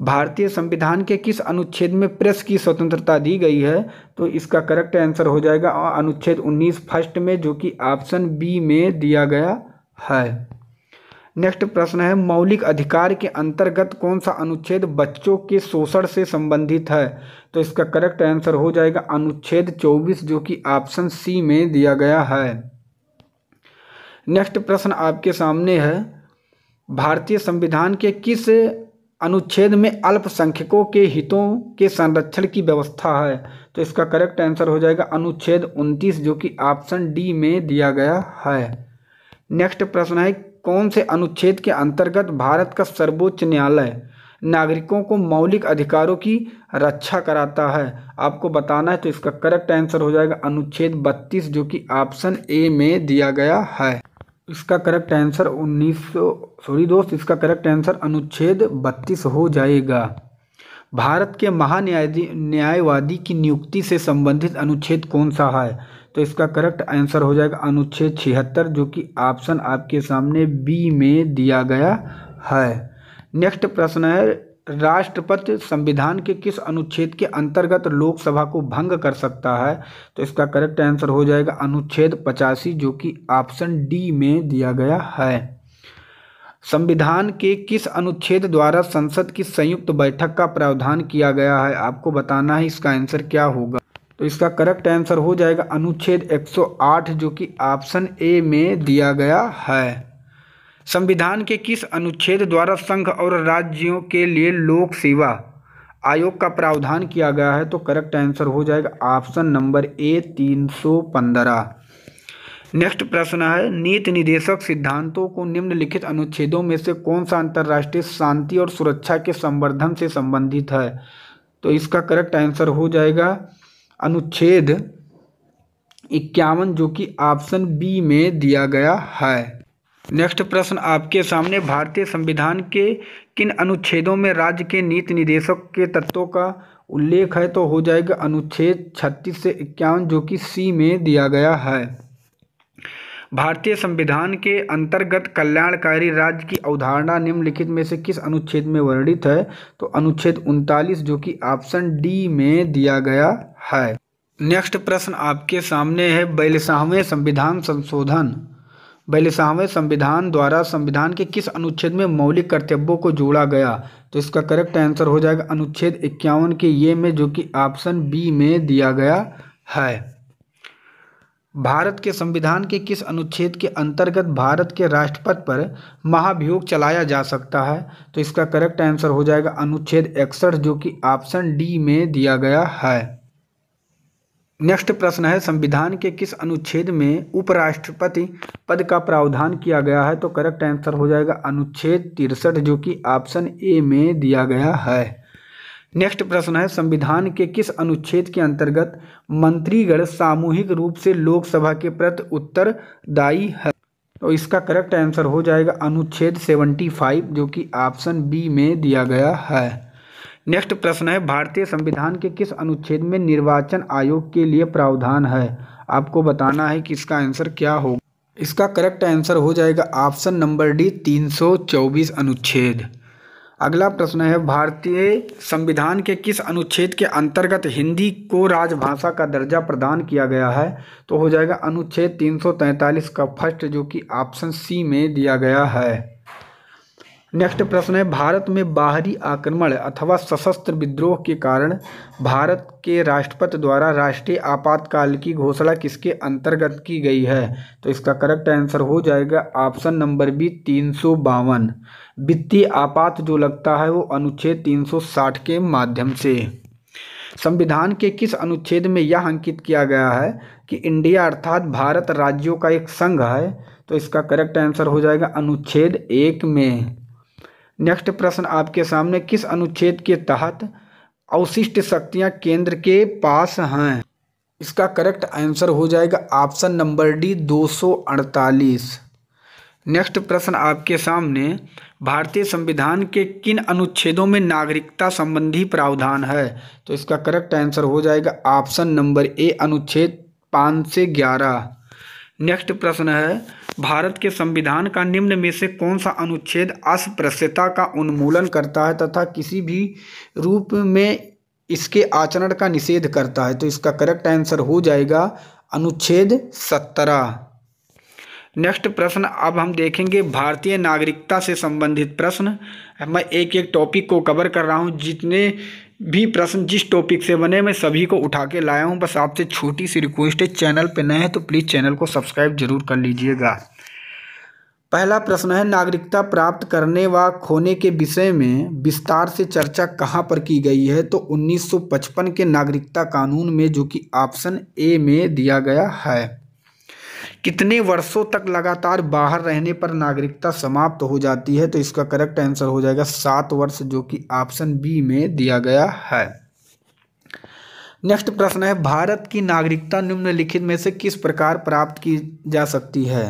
भारतीय संविधान के किस अनुच्छेद में प्रेस की स्वतंत्रता दी गई है तो इसका करेक्ट आंसर हो जाएगा अनुच्छेद 19 फर्स्ट में जो कि ऑप्शन बी में दिया गया है नेक्स्ट प्रश्न है मौलिक अधिकार के अंतर्गत कौन सा अनुच्छेद बच्चों के शोषण से संबंधित है तो इसका करेक्ट आंसर हो जाएगा अनुच्छेद 24 जो कि ऑप्शन सी में दिया गया है नेक्स्ट प्रश्न आपके सामने है भारतीय संविधान के किस अनुच्छेद में अल्पसंख्यकों के हितों के संरक्षण की व्यवस्था है तो इसका करेक्ट आंसर हो जाएगा अनुच्छेद 29 जो कि ऑप्शन डी में दिया गया है नेक्स्ट प्रश्न है कौन से अनुच्छेद के अंतर्गत भारत का सर्वोच्च न्यायालय नागरिकों को मौलिक अधिकारों की रक्षा कराता है आपको बताना है तो इसका करेक्ट आंसर हो जाएगा अनुच्छेद 32 जो कि ऑप्शन ए में दिया गया है इसका करेक्ट आंसर उन्नीस सॉरी दोस्त इसका करेक्ट आंसर अनुच्छेद बत्तीस हो जाएगा भारत के महान्यायी न्यायवादी की नियुक्ति से संबंधित अनुच्छेद कौन सा है तो इसका करेक्ट आंसर हो जाएगा अनुच्छेद छिहत्तर जो कि ऑप्शन आपके सामने बी में दिया गया है नेक्स्ट प्रश्न है राष्ट्रपति संविधान के किस अनुच्छेद के अंतर्गत लोकसभा को भंग कर सकता है तो इसका करेक्ट आंसर हो जाएगा अनुच्छेद पचासी जो कि ऑप्शन डी में दिया गया है संविधान के किस अनुच्छेद द्वारा संसद की संयुक्त बैठक का प्रावधान किया गया है आपको बताना है इसका आंसर क्या होगा तो इसका करेक्ट आंसर हो जाएगा अनुच्छेद 108 जो कि ऑप्शन ए में दिया गया है संविधान के किस अनुच्छेद द्वारा संघ और राज्यों के लिए लोक सेवा आयोग का प्रावधान किया गया है तो करेक्ट आंसर हो जाएगा ऑप्शन नंबर ए तीन सौ पंद्रह नेक्स्ट प्रश्न है नीति निदेशक सिद्धांतों को निम्नलिखित अनुच्छेदों में से कौन सा अंतर्राष्ट्रीय शांति और सुरक्षा के संवर्धन से संबंधित है तो इसका करेक्ट आंसर हो जाएगा अनुच्छेद इक्यावन जो कि ऑप्शन बी में दिया गया है नेक्स्ट प्रश्न आपके सामने भारतीय संविधान के किन अनुच्छेदों में राज्य के नीति निदेशक के तत्वों का उल्लेख है तो हो जाएगा अनुच्छेद छत्तीस से इक्यावन जो कि सी में दिया गया है भारतीय संविधान के अंतर्गत कल्याणकारी राज्य की अवधारणा निम्नलिखित में से किस अनुच्छेद में वर्णित है तो अनुच्छेद उनतालीस जो कि ऑप्शन डी में दिया गया है नेक्स्ट प्रश्न आपके सामने है बैलसाहवें संविधान संशोधन बयालीसवें संविधान द्वारा संविधान के किस अनुच्छेद में मौलिक कर्तव्यों को जोड़ा गया तो इसका करेक्ट आंसर हो जाएगा अनुच्छेद इक्यावन के ये में जो कि ऑप्शन बी में दिया गया है भारत के संविधान के किस अनुच्छेद के अंतर्गत भारत के राष्ट्रपति पर महाभियोग चलाया जा सकता है तो इसका करेक्ट आंसर हो जाएगा अनुच्छेद इकसठ जो कि ऑप्शन डी में दिया गया है नेक्स्ट प्रश्न है संविधान के किस अनुच्छेद में उपराष्ट्रपति पद का प्रावधान किया गया है तो करेक्ट आंसर हो जाएगा अनुच्छेद तिरसठ जो कि ऑप्शन ए में दिया गया है नेक्स्ट प्रश्न है संविधान के किस अनुच्छेद के अंतर्गत मंत्रीगण सामूहिक रूप से लोकसभा के प्रति उत्तरदायी है तो इसका करेक्ट आंसर हो जाएगा अनुच्छेद फाइव जो कि ऑप्शन बी में दिया गया है नेक्स्ट प्रश्न है भारतीय संविधान के किस अनुच्छेद में निर्वाचन आयोग के लिए प्रावधान है आपको बताना है कि इसका आंसर क्या होगा इसका करेक्ट आंसर हो जाएगा ऑप्शन नंबर डी 324 अनुच्छेद अगला प्रश्न है भारतीय संविधान के किस अनुच्छेद के अंतर्गत हिंदी को राजभाषा का दर्जा प्रदान किया गया है तो हो जाएगा अनुच्छेद 343 का फर्स्ट जो कि ऑप्शन सी में दिया गया है नेक्स्ट प्रश्न है भारत में बाहरी आक्रमण अथवा सशस्त्र विद्रोह के कारण भारत के राष्ट्रपति द्वारा राष्ट्रीय आपातकाल की घोषणा किसके अंतर्गत की गई है तो इसका करेक्ट आंसर हो जाएगा ऑप्शन नंबर बी तीन वित्तीय आपात जो लगता है वो अनुच्छेद 360 के माध्यम से संविधान के किस अनुच्छेद में यह अंकित किया गया है कि इंडिया अर्थात भारत राज्यों का एक संघ है तो इसका करेक्ट आंसर हो जाएगा अनुच्छेद एक में नेक्स्ट प्रश्न आपके सामने किस अनुच्छेद के तहत अवशिष्ट शक्तियां केंद्र के पास हैं इसका करेक्ट आंसर हो जाएगा ऑप्शन नंबर डी 248 नेक्स्ट प्रश्न आपके सामने भारतीय संविधान के किन अनुच्छेदों में नागरिकता संबंधी प्रावधान है तो इसका करेक्ट आंसर हो जाएगा ऑप्शन नंबर ए अनुच्छेद पाँच से ग्यारह नेक्स्ट प्रश्न है भारत के संविधान का निम्न में से कौन सा अनुच्छेद अस्पृश्यता का उन्मूलन करता है तथा किसी भी रूप में इसके आचरण का निषेध करता है तो इसका करेक्ट आंसर हो जाएगा अनुच्छेद सत्रह नेक्स्ट प्रश्न अब हम देखेंगे भारतीय नागरिकता से संबंधित प्रश्न मैं एक एक टॉपिक को कवर कर रहा हूँ जितने भी प्रश्न जिस टॉपिक से बने मैं सभी को उठा के लाया हूँ बस आपसे छोटी सी रिक्वेस्ट है चैनल पर नए हैं तो प्लीज़ चैनल को सब्सक्राइब जरूर कर लीजिएगा पहला प्रश्न है नागरिकता प्राप्त करने व खोने के विषय में विस्तार से चर्चा कहाँ पर की गई है तो 1955 के नागरिकता कानून में जो कि ऑप्शन ए में दिया गया है कितने वर्षों तक लगातार बाहर रहने पर नागरिकता समाप्त हो जाती है तो इसका करेक्ट आंसर हो जाएगा सात वर्ष जो कि ऑप्शन बी में दिया गया है नेक्स्ट प्रश्न है भारत की नागरिकता निम्नलिखित में से किस प्रकार प्राप्त की जा सकती है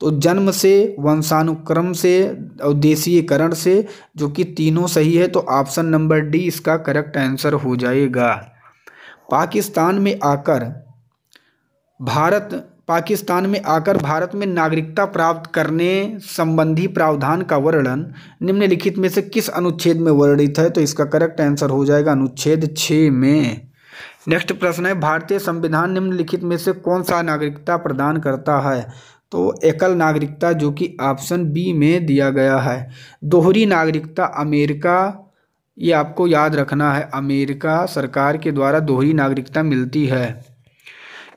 तो जन्म से वंशानुक्रम से और देशीयकरण से जो कि तीनों सही है तो ऑप्शन नंबर डी इसका करेक्ट आंसर हो जाएगा पाकिस्तान में आकर भारत पाकिस्तान में आकर भारत में नागरिकता प्राप्त करने संबंधी प्रावधान का वर्णन निम्नलिखित में से किस अनुच्छेद में वर्णित है तो इसका करेक्ट आंसर हो जाएगा अनुच्छेद छः में नेक्स्ट प्रश्न है भारतीय संविधान निम्नलिखित में से कौन सा नागरिकता प्रदान करता है तो एकल नागरिकता जो कि ऑप्शन बी में दिया गया है दोहरी नागरिकता अमेरिका ये आपको याद रखना है अमेरिका सरकार के द्वारा दोहरी नागरिकता मिलती है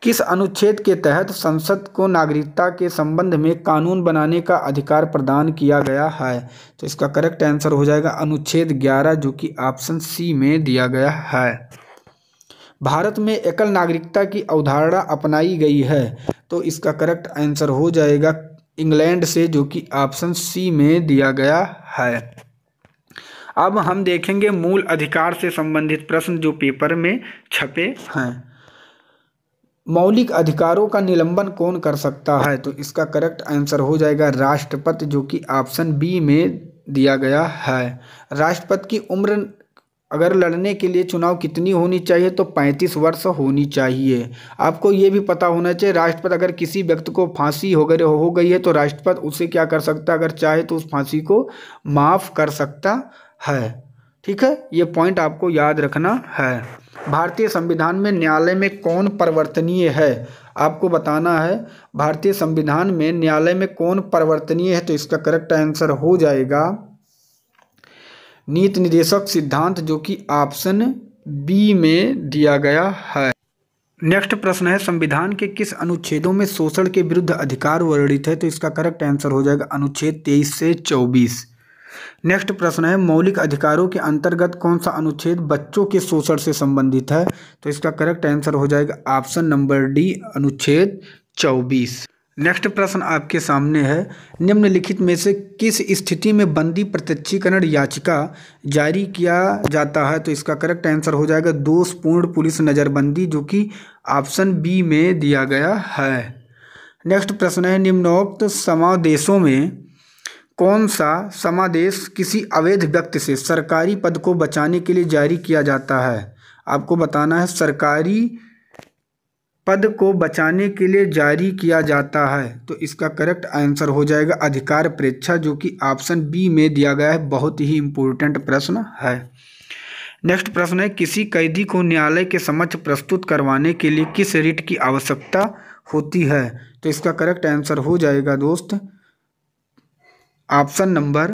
किस अनुच्छेद के तहत संसद को नागरिकता के संबंध में कानून बनाने का अधिकार प्रदान किया गया है तो इसका करेक्ट आंसर हो जाएगा अनुच्छेद 11 जो कि ऑप्शन सी में दिया गया है भारत में एकल नागरिकता की अवधारणा अपनाई गई है तो इसका करेक्ट आंसर हो जाएगा इंग्लैंड से जो कि ऑप्शन सी में दिया गया है अब हम देखेंगे मूल अधिकार से संबंधित प्रश्न जो पेपर में छपे हैं मौलिक अधिकारों का निलंबन कौन कर सकता है तो इसका करेक्ट आंसर हो जाएगा राष्ट्रपति जो कि ऑप्शन बी में दिया गया है राष्ट्रपति की उम्र अगर लड़ने के लिए चुनाव कितनी होनी चाहिए तो 35 वर्ष होनी चाहिए आपको ये भी पता होना चाहिए राष्ट्रपति अगर किसी व्यक्ति को फांसी हो गई हो गई है तो राष्ट्रपति उसे क्या कर सकता है अगर चाहे तो उस फांसी को माफ़ कर सकता है ठीक है ये पॉइंट आपको याद रखना है भारतीय संविधान में न्यायालय में कौन परिवर्तनीय है आपको बताना है भारतीय संविधान में न्यायालय में कौन परिवर्तनीय है तो इसका करेक्ट आंसर हो जाएगा नीति निदेशक सिद्धांत जो कि ऑप्शन बी में दिया गया है नेक्स्ट प्रश्न है संविधान के किस अनुच्छेदों में शोषण के विरुद्ध अधिकार वर्णित है तो इसका करेक्ट आंसर हो जाएगा अनुच्छेद तेईस से चौबीस नेक्स्ट प्रश्न है मौलिक अधिकारों के अंतर्गत कौन सा अनुच्छेद बच्चों के शोषण से संबंधित है तो इसका करेक्ट आंसर हो जाएगा ऑप्शन नंबर डी अनुच्छेद चौबीस नेक्स्ट प्रश्न आपके सामने है निम्नलिखित में से किस स्थिति में बंदी प्रत्यक्षीकरण याचिका जारी किया जाता है तो इसका करेक्ट आंसर हो जाएगा दोषपूर्ण पुलिस नज़रबंदी जो कि ऑप्शन बी में दिया गया है नेक्स्ट प्रश्न है निम्नोक्त समादेशों में कौन सा समादेश किसी अवैध व्यक्ति से सरकारी पद को बचाने के लिए जारी किया जाता है आपको बताना है सरकारी पद को बचाने के लिए जारी किया जाता है तो इसका करेक्ट आंसर हो जाएगा अधिकार परीक्षा जो कि ऑप्शन बी में दिया गया है बहुत ही इम्पोर्टेंट प्रश्न है नेक्स्ट प्रश्न है किसी कैदी को न्यायालय के समक्ष प्रस्तुत करवाने के लिए किस रिट की आवश्यकता होती है तो इसका करेक्ट आंसर हो जाएगा दोस्त ऑप्शन नंबर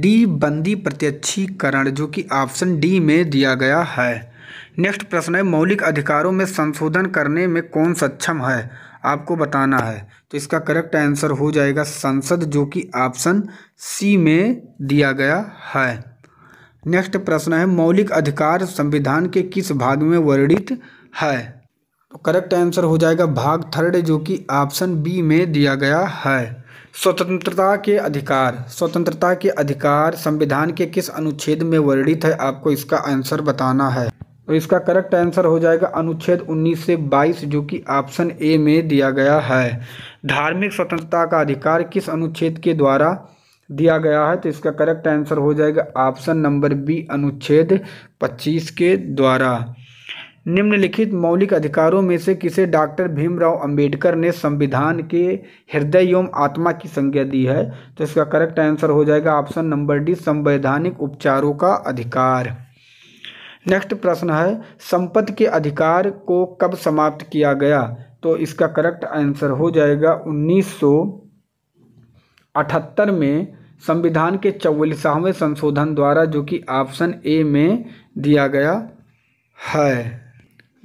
डी बंदी प्रत्यक्षीकरण जो कि ऑप्शन डी में दिया गया है नेक्स्ट प्रश्न है मौलिक अधिकारों में संशोधन करने में कौन सक्षम है आपको बताना है तो इसका करेक्ट आंसर हो जाएगा संसद जो कि ऑप्शन सी में दिया गया है नेक्स्ट प्रश्न है मौलिक अधिकार संविधान के किस भाग में वर्णित है तो करेक्ट आंसर हो जाएगा भाग थर्ड जो कि ऑप्शन बी में दिया गया है स्वतंत्रता के अधिकार स्वतंत्रता के अधिकार संविधान के किस अनुच्छेद में वर्णित है आपको इसका आंसर बताना है तो इसका करेक्ट आंसर हो जाएगा अनुच्छेद 19 से 22 जो कि ऑप्शन ए में दिया गया है धार्मिक स्वतंत्रता का अधिकार किस अनुच्छेद के द्वारा दिया गया है तो इसका करेक्ट आंसर हो जाएगा ऑप्शन नंबर बी अनुच्छेद 25 के द्वारा निम्नलिखित मौलिक अधिकारों में से किसे डॉक्टर भीमराव अंबेडकर ने संविधान के हृदय एवं आत्मा की संज्ञा दी है तो इसका करेक्ट आंसर हो जाएगा ऑप्शन नंबर डी संवैधानिक उपचारों का अधिकार नेक्स्ट प्रश्न है संपत्ति के अधिकार को कब समाप्त किया गया तो इसका करेक्ट आंसर हो जाएगा उन्नीस में संविधान के चौवालीसवें संशोधन द्वारा जो कि ऑप्शन ए में दिया गया है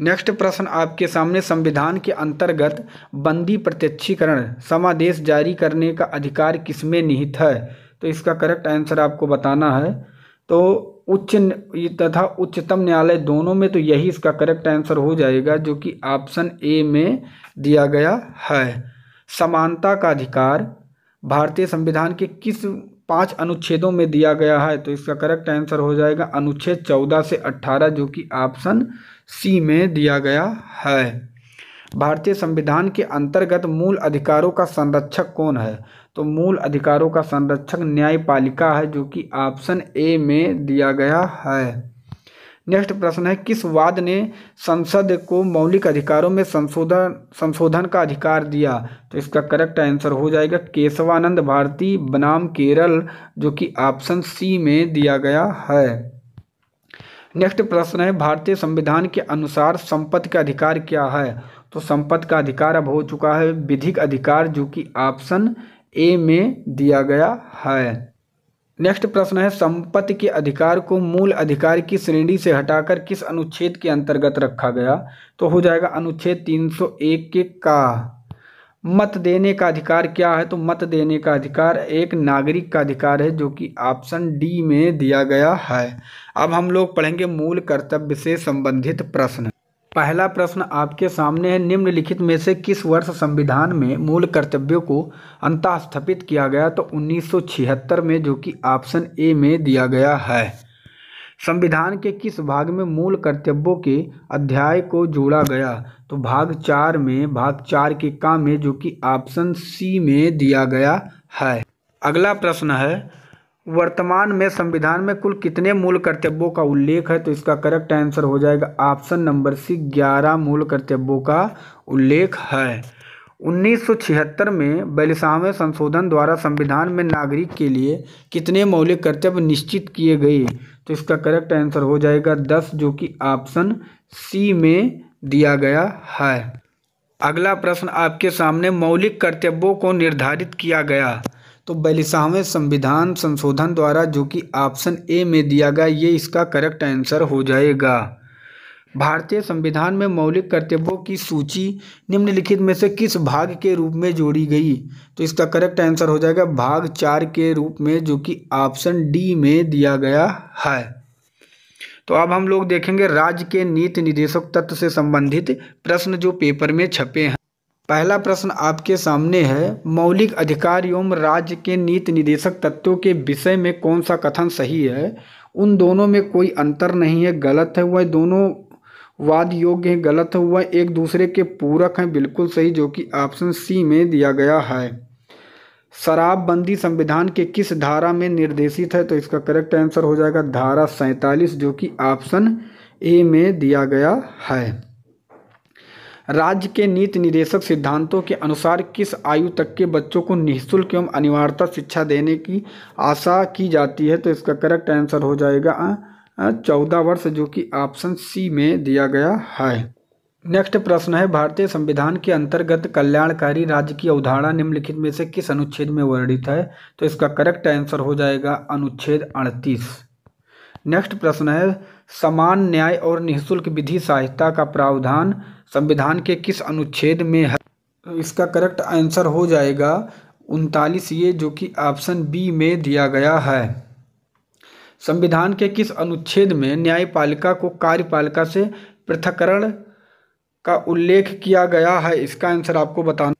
नेक्स्ट प्रश्न आपके सामने संविधान के अंतर्गत बंदी प्रत्यक्षीकरण समादेश जारी करने का अधिकार किसमें निहित है तो इसका करेक्ट आंसर आपको बताना है तो उच्च तथा उच्चतम न्यायालय दोनों में तो यही इसका करेक्ट आंसर हो जाएगा जो कि ऑप्शन ए में दिया गया है समानता का अधिकार भारतीय संविधान के किस पांच अनुच्छेदों में दिया गया है तो इसका करेक्ट आंसर हो जाएगा अनुच्छेद चौदह से अट्ठारह जो कि ऑप्शन सी में दिया गया है भारतीय संविधान के अंतर्गत मूल अधिकारों का संरक्षक कौन है तो मूल अधिकारों का संरक्षक न्यायपालिका है जो कि ऑप्शन ए में दिया गया है नेक्स्ट प्रश्न है किस वाद ने संसद को मौलिक अधिकारों में संशोधन संशोधन का अधिकार दिया तो इसका करेक्ट आंसर हो जाएगा केशवानंद भारती बनाम केरल जो कि ऑप्शन सी में दिया गया है नेक्स्ट प्रश्न है भारतीय संविधान के अनुसार संपत्ति का अधिकार क्या है तो संपत्ति का अधिकार अब हो चुका है विधिक अधिकार जो कि ऑप्शन ए में दिया गया है नेक्स्ट प्रश्न है संपत्ति के अधिकार को मूल अधिकार की श्रेणी से हटाकर किस अनुच्छेद के अंतर्गत रखा गया तो हो जाएगा अनुच्छेद 301 के का मत देने का अधिकार क्या है तो मत देने का अधिकार एक नागरिक का अधिकार है जो कि ऑप्शन डी में दिया गया है अब हम लोग पढ़ेंगे मूल कर्तव्य से संबंधित प्रश्न पहला प्रश्न आपके सामने है निम्नलिखित में से किस वर्ष संविधान में मूल कर्तव्यों को अंतःस्थापित किया गया तो 1976 में जो कि ऑप्शन ए में दिया गया है संविधान के किस भाग में मूल कर्तव्यों के अध्याय को जोड़ा गया तो भाग चार में भाग चार के काम में जो कि ऑप्शन सी में दिया गया है अगला प्रश्न है वर्तमान में संविधान में कुल कितने मूल कर्तव्यों का उल्लेख है तो इसका करेक्ट आंसर हो जाएगा ऑप्शन नंबर सी ग्यारह मूल कर्तव्यों का उल्लेख है 1976 में बैलिसावे संशोधन द्वारा संविधान में नागरिक के लिए कितने मौलिक कर्तव्य निश्चित किए गए तो इसका करेक्ट आंसर हो जाएगा दस जो कि ऑप्शन सी में दिया गया है अगला प्रश्न आपके सामने मौलिक कर्तव्यों को निर्धारित किया गया तो बयालीसवें संविधान संशोधन द्वारा जो कि ऑप्शन ए में दिया गया ये इसका करेक्ट आंसर हो जाएगा भारतीय संविधान में मौलिक कर्तव्यों की सूची निम्नलिखित में से किस भाग के रूप में जोड़ी गई तो इसका करेक्ट आंसर हो जाएगा भाग चार के रूप में जो कि ऑप्शन डी में दिया गया है तो अब हम लोग देखेंगे राज्य के नीति निदेशक तत्व से संबंधित प्रश्न जो पेपर में छपे पहला प्रश्न आपके सामने है मौलिक अधिकार एवं राज्य के नीति निदेशक तत्वों के विषय में कौन सा कथन सही है उन दोनों में कोई अंतर नहीं है गलत है वह दोनों वाद योग्य है गलत है वह एक दूसरे के पूरक हैं बिल्कुल सही जो कि ऑप्शन सी में दिया गया है शराबबंदी संविधान के किस धारा में निर्देशित है तो इसका करेक्ट आंसर हो जाएगा धारा सैंतालीस जो कि ऑप्शन ए में दिया गया है राज्य के नीति निदेशक सिद्धांतों के अनुसार किस आयु तक के बच्चों को निःशुल्क एवं अनिवार्यता शिक्षा देने की आशा की जाती है तो इसका करेक्ट आंसर हो जाएगा चौदह वर्ष जो कि ऑप्शन सी में दिया गया है नेक्स्ट प्रश्न है भारतीय संविधान के अंतर्गत कल्याणकारी राज्य की अवधारणा निम्नलिखित में से किस अनुच्छेद में वर्णित है तो इसका करेक्ट आंसर हो जाएगा अनुच्छेद अड़तीस नेक्स्ट प्रश्न है समान न्याय और निःशुल्क विधि सहायता का प्रावधान संविधान के किस अनुच्छेद में है इसका करेक्ट आंसर हो जाएगा उनतालीस ये जो कि ऑप्शन बी में दिया गया है संविधान के किस अनुच्छेद में न्यायपालिका को कार्यपालिका से पृथकरण का उल्लेख किया गया है इसका आंसर आपको बताना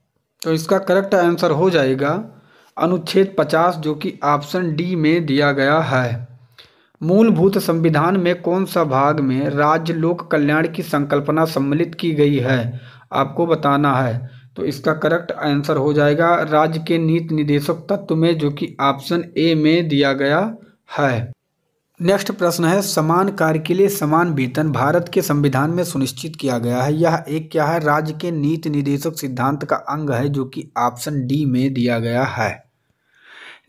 तो इसका करेक्ट आंसर हो जाएगा अनुच्छेद 50 जो कि ऑप्शन डी में दिया गया है मूलभूत संविधान में कौन सा भाग में राज्य लोक कल्याण की संकल्पना सम्मिलित की गई है आपको बताना है तो इसका करेक्ट आंसर हो जाएगा राज्य के नीति निदेशक तत्व में जो कि ऑप्शन ए में दिया गया है नेक्स्ट प्रश्न है समान कार्य के लिए समान वेतन भारत के संविधान में सुनिश्चित किया गया है यह एक क्या है राज्य के नीति निदेशक सिद्धांत का अंग है जो कि ऑप्शन डी में दिया गया है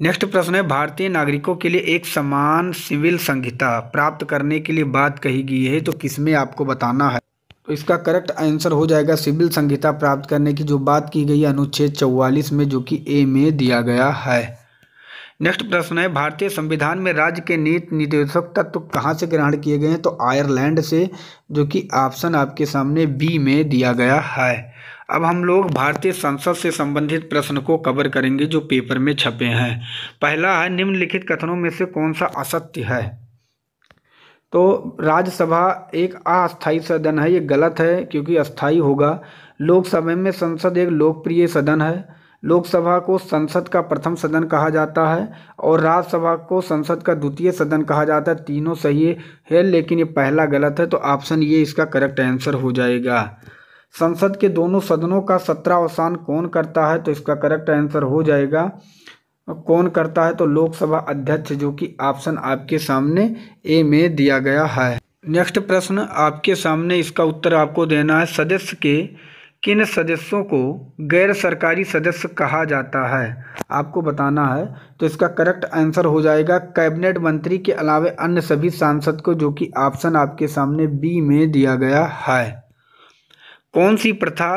नेक्स्ट प्रश्न है भारतीय नागरिकों के लिए एक समान सिविल संहिता प्राप्त करने के लिए बात कही गई है तो किसमें आपको बताना है तो इसका करेक्ट आंसर हो जाएगा सिविल संहिता प्राप्त करने की जो बात की गई अनुच्छेद चौवालीस में जो कि ए में दिया गया है नेक्स्ट प्रश्न है भारतीय संविधान में राज्य के नीति निर्देशक तत्व कहाँ से ग्रहण किए गए हैं तो आयरलैंड से जो कि ऑप्शन आपके सामने बी में दिया गया है अब हम लोग भारतीय संसद से संबंधित प्रश्न को कवर करेंगे जो पेपर में छपे हैं पहला है निम्नलिखित कथनों में से कौन सा असत्य है तो राज्यसभा एक अस्थायी सदन है ये गलत है क्योंकि अस्थायी होगा लोकसभा में संसद एक लोकप्रिय सदन है लोकसभा को संसद का प्रथम सदन कहा जाता है और राज्यसभा को संसद का द्वितीय सदन कहा जाता है तीनों सही है लेकिन ये पहला गलत है तो ऑप्शन ये इसका करेक्ट आंसर हो जाएगा संसद के दोनों सदनों का सत्रावसान कौन करता है तो इसका करेक्ट आंसर हो जाएगा कौन करता है तो लोकसभा अध्यक्ष जो कि ऑप्शन आपके सामने ए में दिया गया है नेक्स्ट प्रश्न आपके सामने इसका उत्तर आपको देना है सदस्य के किन सदस्यों को गैर सरकारी सदस्य कहा जाता है आपको बताना है तो इसका करेक्ट आंसर हो जाएगा कैबिनेट मंत्री के अलावे अन्य सभी सांसद को जो कि ऑप्शन आपके सामने बी में दिया गया है कौन सी प्रथा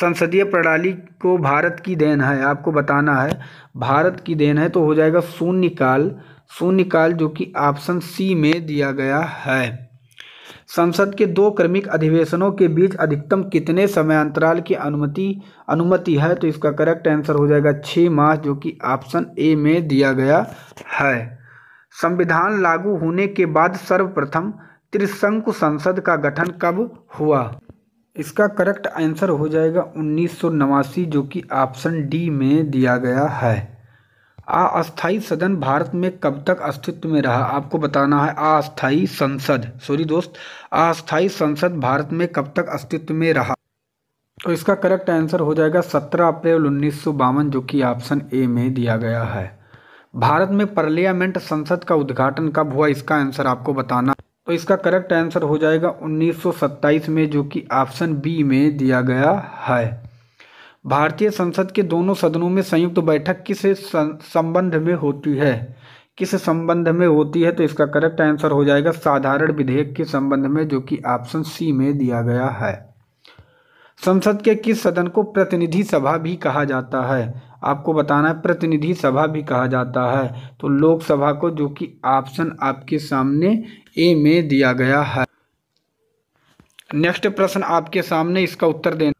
संसदीय प्रणाली को भारत की देन है आपको बताना है भारत की देन है तो हो जाएगा शून्यकाल शून्यकाल जो कि ऑप्शन सी में दिया गया है संसद के दो क्रमिक अधिवेशनों के बीच अधिकतम कितने समय अंतराल की अनुमति अनुमति है तो इसका करेक्ट आंसर हो जाएगा छः माह जो कि ऑप्शन ए में दिया गया है संविधान लागू होने के बाद सर्वप्रथम त्रिशंकु संसद का गठन कब हुआ इसका करेक्ट आंसर हो जाएगा उन्नीस जो कि ऑप्शन डी में दिया गया है अस्थाई सदन भारत में कब तक अस्तित्व में रहा आपको बताना है अस्थाई संसद सॉरी दोस्त अस्थाई संसद भारत में कब तक अस्तित्व में रहा तो इसका करेक्ट आंसर हो जाएगा 17 अप्रैल उन्नीस जो कि ऑप्शन ए में दिया गया है भारत में पार्लियामेंट संसद का उद्घाटन कब हुआ इसका आंसर आपको बताना तो इसका करेक्ट आंसर हो जाएगा 1927 में जो कि ऑप्शन बी में दिया गया है भारतीय संसद के दोनों सदनों में संयुक्त बैठक किस संबंध में होती है किस संबंध में होती है तो इसका करेक्ट आंसर हो जाएगा साधारण विधेयक के संबंध में जो कि ऑप्शन सी में दिया गया है संसद के किस सदन को प्रतिनिधि सभा भी कहा जाता है आपको बताना है प्रतिनिधि सभा भी कहा जाता है तो लोकसभा को जो कि ऑप्शन आपके सामने ए में दिया गया है नेक्स्ट प्रश्न आपके सामने इसका उत्तर देना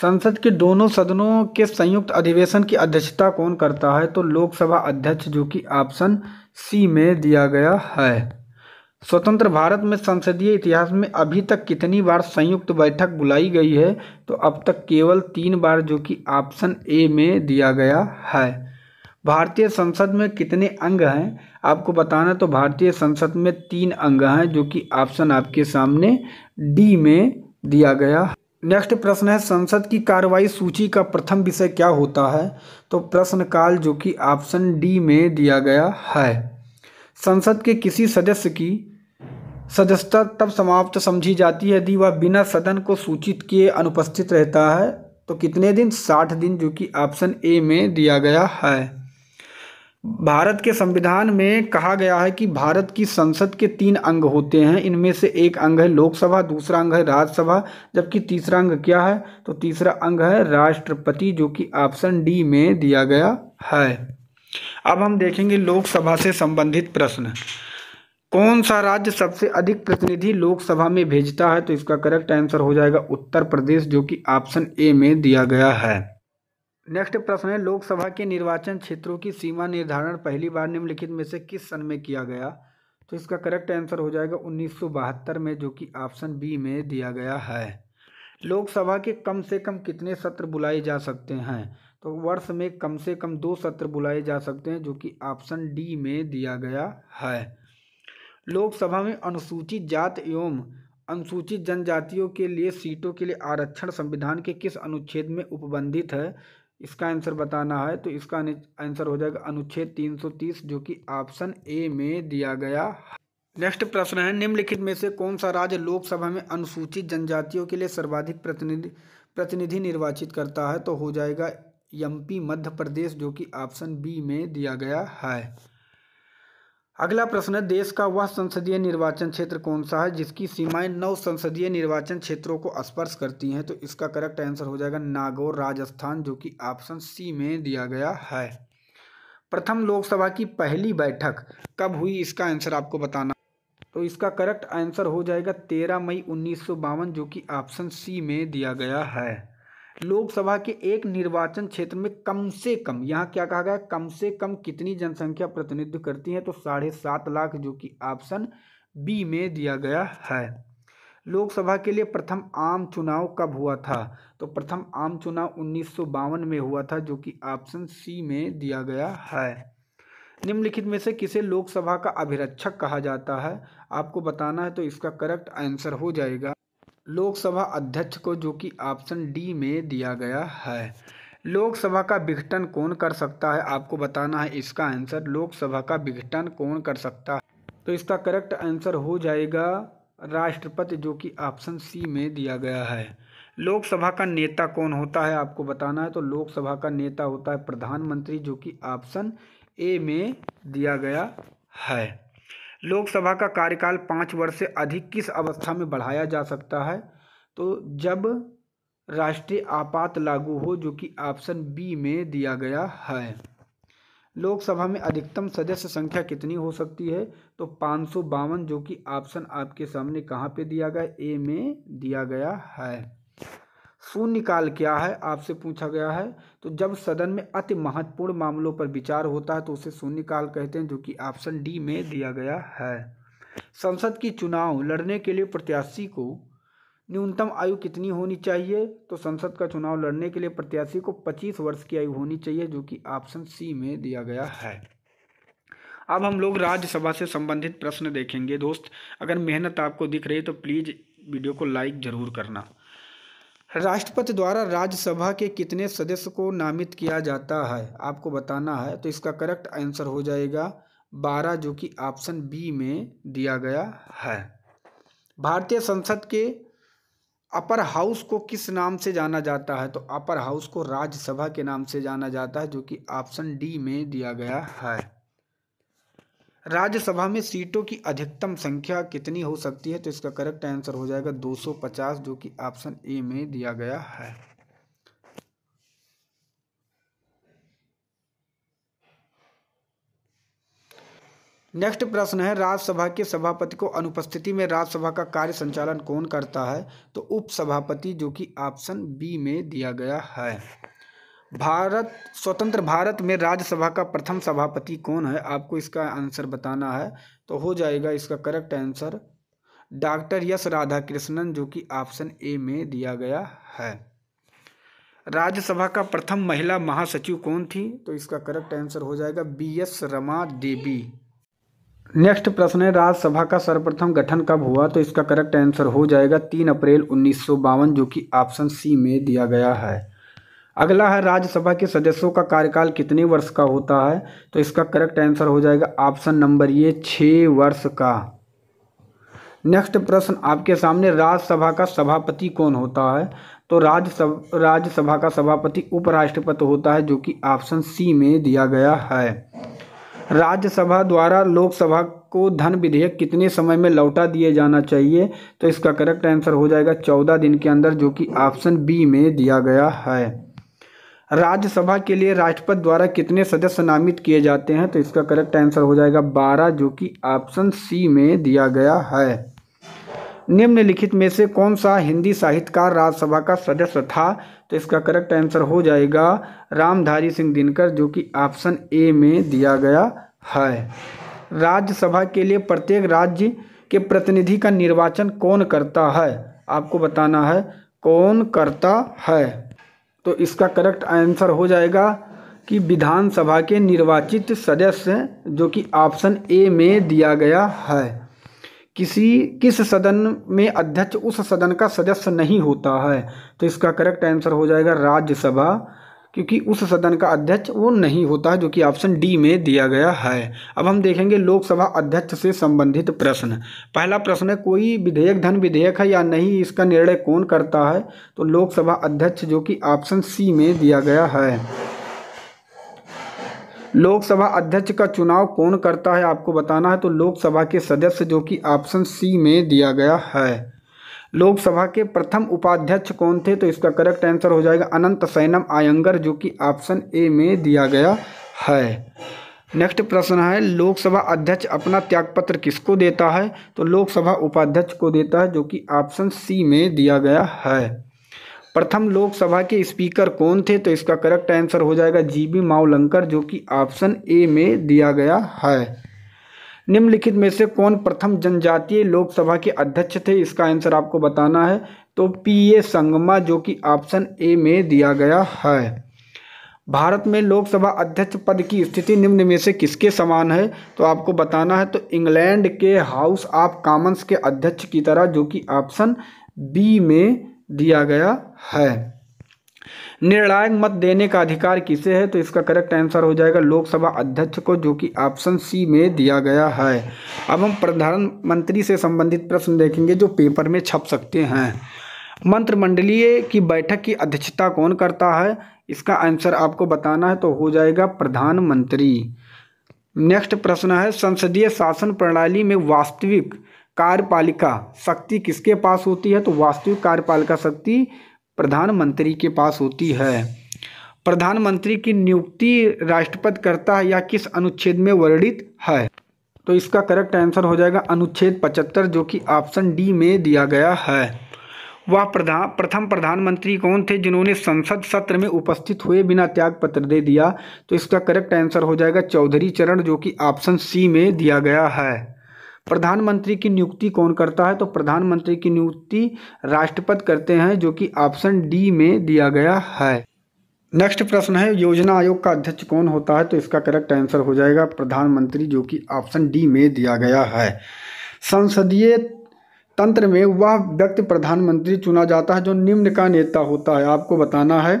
संसद के दोनों सदनों के संयुक्त अधिवेशन की अध्यक्षता कौन करता है तो लोकसभा अध्यक्ष जो कि ऑप्शन सी में दिया गया है स्वतंत्र भारत में संसदीय इतिहास में अभी तक कितनी बार संयुक्त बैठक बुलाई गई है तो अब तक केवल तीन बार जो कि ऑप्शन ए में दिया गया है भारतीय संसद में कितने अंग हैं आपको बताना तो भारतीय संसद में तीन अंग हैं जो कि ऑप्शन आपके सामने डी में दिया गया नेक्स्ट प्रश्न है संसद की कार्रवाई सूची का प्रथम विषय क्या होता है तो प्रश्नकाल जो कि ऑप्शन डी में दिया गया है संसद के किसी सदस्य की सदस्यता तब समाप्त समझी जाती है यदि वह बिना सदन को सूचित किए अनुपस्थित रहता है तो कितने दिन साठ दिन जो कि ऑप्शन ए में दिया गया है भारत के संविधान में कहा गया है कि भारत की संसद के तीन अंग होते हैं इनमें से एक अंग है लोकसभा दूसरा अंग है राज्यसभा जबकि तीसरा अंग क्या है तो तीसरा अंग है राष्ट्रपति जो कि ऑप्शन डी में दिया गया है अब हम देखेंगे लोकसभा से संबंधित प्रश्न कौन सा राज्य सबसे अधिक प्रतिनिधि लोकसभा में भेजता है तो इसका करेक्ट आंसर हो जाएगा उत्तर प्रदेश जो कि ऑप्शन ए में दिया गया है नेक्स्ट प्रश्न है लोकसभा के निर्वाचन क्षेत्रों की सीमा निर्धारण पहली बार निम्नलिखित में से किस सन में किया गया तो इसका करेक्ट आंसर हो जाएगा उन्नीस में जो कि ऑप्शन बी में दिया गया है लोकसभा के कम से कम कितने सत्र बुलाए जा सकते हैं तो वर्ष में कम से कम दो सत्र बुलाए जा सकते हैं जो कि ऑप्शन डी में दिया गया है लोकसभा में अनुसूचित जात एवं अनुसूचित जनजातियों के लिए सीटों के लिए आरक्षण संविधान के किस अनुच्छेद में उपबंधित है इसका आंसर बताना है तो इसका आंसर हो जाएगा अनुच्छेद 330 जो कि ऑप्शन ए में दिया गया नेक्स्ट प्रश्न है निम्नलिखित में से कौन सा राज्य लोकसभा में अनुसूचित जनजातियों के लिए सर्वाधिक प्रतिनिधि प्रतिनिधि निर्वाचित करता है तो हो जाएगा एम मध्य प्रदेश जो कि ऑप्शन बी में दिया गया है अगला प्रश्न है देश का वह संसदीय निर्वाचन क्षेत्र कौन सा है जिसकी सीमाएं नौ संसदीय निर्वाचन क्षेत्रों को स्पर्श करती हैं तो इसका करेक्ट आंसर हो जाएगा नागौर राजस्थान जो कि ऑप्शन सी में दिया गया है प्रथम लोकसभा की पहली बैठक कब हुई इसका आंसर आपको बताना तो इसका करेक्ट आंसर हो जाएगा तेरह मई उन्नीस जो कि ऑप्शन सी में दिया गया है लोकसभा के एक निर्वाचन क्षेत्र में कम से कम यहाँ क्या कहा गया कम से कम कितनी जनसंख्या प्रतिनिधित्व करती है तो साढ़े सात लाख जो कि ऑप्शन बी में दिया गया है लोकसभा के लिए प्रथम आम चुनाव कब हुआ था तो प्रथम आम चुनाव उन्नीस में हुआ था जो कि ऑप्शन सी में दिया गया है निम्नलिखित में से किसे लोकसभा का अभिरक्षक कहा जाता है आपको बताना है तो इसका करेक्ट आंसर हो जाएगा लोकसभा अध्यक्ष को जो कि ऑप्शन डी में दिया गया है लोकसभा का विघटन कौन कर सकता है आपको बताना है इसका आंसर लोकसभा का विघटन कौन कर सकता है तो इसका करेक्ट आंसर हो जाएगा राष्ट्रपति जो कि ऑप्शन सी में दिया गया है लोकसभा का नेता कौन होता है आपको बताना है तो लोकसभा का नेता होता है प्रधानमंत्री जो कि ऑप्शन ए में दिया गया है लोकसभा का कार्यकाल पाँच वर्ष से अधिक किस अवस्था में बढ़ाया जा सकता है तो जब राष्ट्रीय आपात लागू हो जो कि ऑप्शन बी में दिया गया है लोकसभा में अधिकतम सदस्य संख्या कितनी हो सकती है तो पाँच जो कि ऑप्शन आपके सामने कहाँ पे दिया गया ए में दिया गया है शून्य काल क्या है आपसे पूछा गया है तो जब सदन में अति महत्वपूर्ण मामलों पर विचार होता है तो उसे शून्य काल कहते हैं जो कि ऑप्शन डी में दिया गया है संसद की चुनाव लड़ने के लिए प्रत्याशी को न्यूनतम आयु कितनी होनी चाहिए तो संसद का चुनाव लड़ने के लिए प्रत्याशी को 25 वर्ष की आयु होनी चाहिए जो कि ऑप्शन सी में दिया गया है अब हम लोग राज्यसभा से संबंधित प्रश्न देखेंगे दोस्त अगर मेहनत आपको दिख रही है तो प्लीज़ वीडियो को लाइक ज़रूर करना राष्ट्रपति द्वारा राज्यसभा के कितने सदस्य को नामित किया जाता है आपको बताना है तो इसका करेक्ट आंसर हो जाएगा बारह जो कि ऑप्शन बी में दिया गया है भारतीय संसद के अपर हाउस को किस नाम से जाना जाता है तो अपर हाउस को राज्यसभा के नाम से जाना जाता है जो कि ऑप्शन डी में दिया गया है राज्यसभा में सीटों की अधिकतम संख्या कितनी हो सकती है तो इसका करेक्ट आंसर हो जाएगा 250 जो कि ऑप्शन ए में दिया गया है नेक्स्ट प्रश्न है राज्यसभा के सभापति को अनुपस्थिति में राज्यसभा का कार्य संचालन कौन करता है तो उपसभापति जो कि ऑप्शन बी में दिया गया है भारत स्वतंत्र भारत में राज्यसभा का प्रथम सभापति कौन है आपको इसका आंसर बताना है तो हो जाएगा इसका correct answer doctor S Radhakrishnan जो कि ऑप्शन ए में दिया गया है राज्यसभा का प्रथम महिला महासचिव कौन थी तो इसका करेक्ट आंसर हो जाएगा B S Rama Devi next प्रश्न है राज्यसभा का सर्वप्रथम गठन कब हुआ तो इसका करेक्ट आंसर हो जाएगा तीन अप्रैल उन्नीस जो कि ऑप्शन सी में दिया गया है अगला है राज्यसभा के सदस्यों का कार्यकाल कितने वर्ष का होता है तो इसका करेक्ट आंसर हो जाएगा ऑप्शन नंबर ये छः वर्ष का नेक्स्ट प्रश्न आपके सामने राज्यसभा का सभापति कौन होता है तो राज्यसभा राज्यसभा का सभापति उपराष्ट्रपति होता है जो कि ऑप्शन सी में दिया गया है राज्यसभा द्वारा लोकसभा को धन विधेयक कितने समय में लौटा दिए जाना चाहिए तो इसका करेक्ट आंसर हो जाएगा चौदह दिन के अंदर जो कि ऑप्शन बी में दिया गया है राज्यसभा के लिए राष्ट्रपति द्वारा कितने सदस्य नामित किए जाते हैं तो इसका करेक्ट आंसर हो जाएगा बारह जो कि ऑप्शन सी में दिया गया है निम्नलिखित में से कौन सा हिंदी साहित्यकार राज्यसभा का सदस्य था तो इसका करेक्ट आंसर हो जाएगा रामधारी सिंह दिनकर जो कि ऑप्शन ए में दिया गया है राज्यसभा के लिए प्रत्येक राज्य के प्रतिनिधि का निर्वाचन कौन करता है आपको बताना है कौन करता है तो इसका करेक्ट आंसर हो जाएगा कि विधानसभा के निर्वाचित सदस्य जो कि ऑप्शन ए में दिया गया है किसी किस सदन में अध्यक्ष उस सदन का सदस्य नहीं होता है तो इसका करेक्ट आंसर हो जाएगा राज्यसभा क्योंकि उस सदन का अध्यक्ष वो नहीं होता जो कि ऑप्शन डी में दिया गया है अब हम देखेंगे लोकसभा अध्यक्ष से संबंधित प्रश्न पहला प्रश्न है कोई विधेयक धन विधेयक है या नहीं इसका निर्णय कौन करता है तो लोकसभा अध्यक्ष जो कि ऑप्शन सी में दिया गया है लोकसभा अध्यक्ष का चुनाव कौन करता है आपको बताना है तो लोकसभा के सदस्य जो कि ऑप्शन सी में दिया गया है लोकसभा के प्रथम उपाध्यक्ष कौन थे तो इसका करेक्ट आंसर हो जाएगा अनंत सैनम आयंगर जो कि ऑप्शन ए में दिया गया है नेक्स्ट प्रश्न है लोकसभा अध्यक्ष अपना त्यागपत्र किसको देता है तो लोकसभा उपाध्यक्ष को देता है जो कि ऑप्शन सी में दिया गया है प्रथम लोकसभा के स्पीकर कौन थे तो इसका करेक्ट आंसर हो जाएगा जीबी मावलंकर जो कि ऑप्शन ए में दिया गया है निम्नलिखित में से कौन प्रथम जनजातीय लोकसभा के अध्यक्ष थे इसका आंसर आपको बताना है तो पी ए संगमा जो कि ऑप्शन ए में दिया गया है भारत में लोकसभा अध्यक्ष पद की स्थिति निम्न में से किसके समान है तो आपको बताना है तो इंग्लैंड के हाउस ऑफ कॉमन्स के अध्यक्ष की तरह जो कि ऑप्शन बी में दिया गया है निर्णायक मत देने का अधिकार किसे है तो इसका करेक्ट आंसर हो जाएगा लोकसभा अध्यक्ष को जो कि ऑप्शन सी में दिया गया है अब हम प्रधानमंत्री से संबंधित प्रश्न देखेंगे जो पेपर में छप सकते हैं मंत्रिमंडलीय की बैठक की अध्यक्षता कौन करता है इसका आंसर आपको बताना है तो हो जाएगा प्रधानमंत्री नेक्स्ट प्रश्न है संसदीय शासन प्रणाली में वास्तविक कार्यपालिका शक्ति किसके पास होती है तो वास्तविक कार्यपालिका शक्ति प्रधानमंत्री के पास होती है प्रधानमंत्री की नियुक्ति राष्ट्रपति करता है या किस अनुच्छेद में वर्णित है तो इसका करेक्ट आंसर हो जाएगा अनुच्छेद 75 जो कि ऑप्शन डी में दिया गया है वह प्रधान प्रथम प्रधानमंत्री कौन थे जिन्होंने संसद सत्र में उपस्थित हुए बिना त्याग पत्र दे दिया तो इसका करेक्ट आंसर हो जाएगा चौधरी चरण जो कि ऑप्शन सी में दिया गया है प्रधानमंत्री की नियुक्ति कौन करता है तो प्रधानमंत्री की नियुक्ति राष्ट्रपति करते हैं जो कि ऑप्शन डी में दिया गया है नेक्स्ट प्रश्न है योजना आयोग का अध्यक्ष कौन होता है तो इसका करेक्ट आंसर हो जाएगा प्रधानमंत्री जो कि ऑप्शन डी में दिया गया है संसदीय तंत्र में वह व्यक्ति प्रधानमंत्री चुना जाता है जो निम्न का नेता होता है आपको बताना है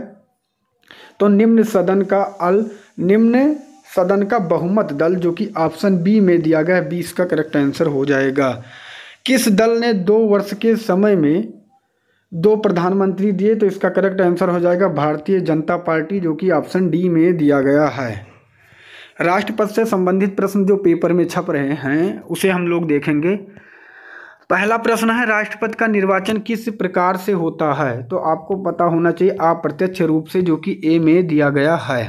तो निम्न सदन का अल निम्न सदन का बहुमत दल जो कि ऑप्शन बी में दिया गया है बी इसका करेक्ट आंसर हो जाएगा किस दल ने दो वर्ष के समय में दो प्रधानमंत्री दिए तो इसका करेक्ट आंसर हो जाएगा भारतीय जनता पार्टी जो कि ऑप्शन डी में दिया गया है राष्ट्रपति से संबंधित प्रश्न जो पेपर में छप रहे हैं उसे हम लोग देखेंगे पहला प्रश्न है राष्ट्रपति का निर्वाचन किस प्रकार से होता है तो आपको पता होना चाहिए अप्रत्यक्ष रूप से जो कि ए में दिया गया है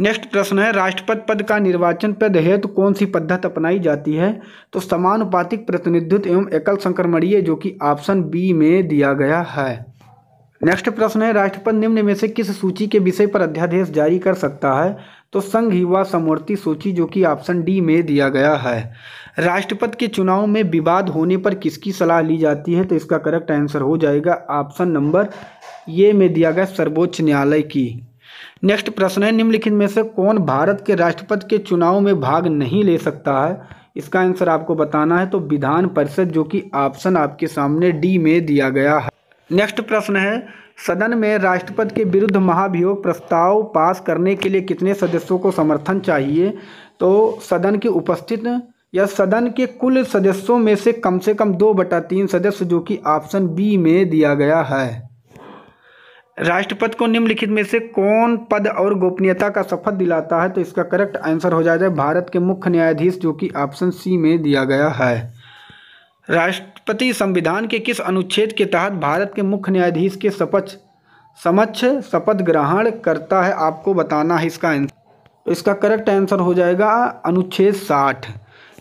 नेक्स्ट प्रश्न है राष्ट्रपति पद का निर्वाचन पद हेतु तो कौन सी पद्धति अपनाई जाती है तो समानुपातिक प्रतिनिधित्व एवं एकल संक्रमणीय जो कि ऑप्शन बी में दिया गया है नेक्स्ट प्रश्न है राष्ट्रपति निम्न में से किस सूची के विषय पर अध्यादेश जारी कर सकता है तो संघ युवा समूर्ति सूची जो कि ऑप्शन डी में दिया गया है राष्ट्रपति के चुनाव में विवाद होने पर किसकी सलाह ली जाती है तो इसका करेक्ट आंसर हो जाएगा ऑप्शन नंबर ये में दिया गया सर्वोच्च न्यायालय की नेक्स्ट प्रश्न है निम्नलिखित में से कौन भारत के राष्ट्रपति के चुनाव में भाग नहीं ले सकता है इसका आंसर आपको बताना है तो विधान परिषद जो कि ऑप्शन आपके सामने डी में दिया गया है नेक्स्ट प्रश्न है सदन में राष्ट्रपति के विरुद्ध महाभियोग प्रस्ताव पास करने के लिए कितने सदस्यों को समर्थन चाहिए तो सदन की उपस्थित या सदन के कुल सदस्यों में से कम से कम दो बटा तीन सदस्य जो कि ऑप्शन बी में दिया गया है राष्ट्रपति को निम्नलिखित में से कौन पद और गोपनीयता का शपथ दिलाता है तो इसका करेक्ट आंसर हो जाएगा भारत के मुख्य न्यायाधीश जो कि ऑप्शन सी में दिया गया है राष्ट्रपति संविधान के किस अनुच्छेद के तहत भारत के मुख्य न्यायाधीश के शपथ समक्ष शपथ ग्रहण करता है आपको बताना है इसका आंसर तो इसका करेक्ट आंसर हो जाएगा अनुच्छेद साठ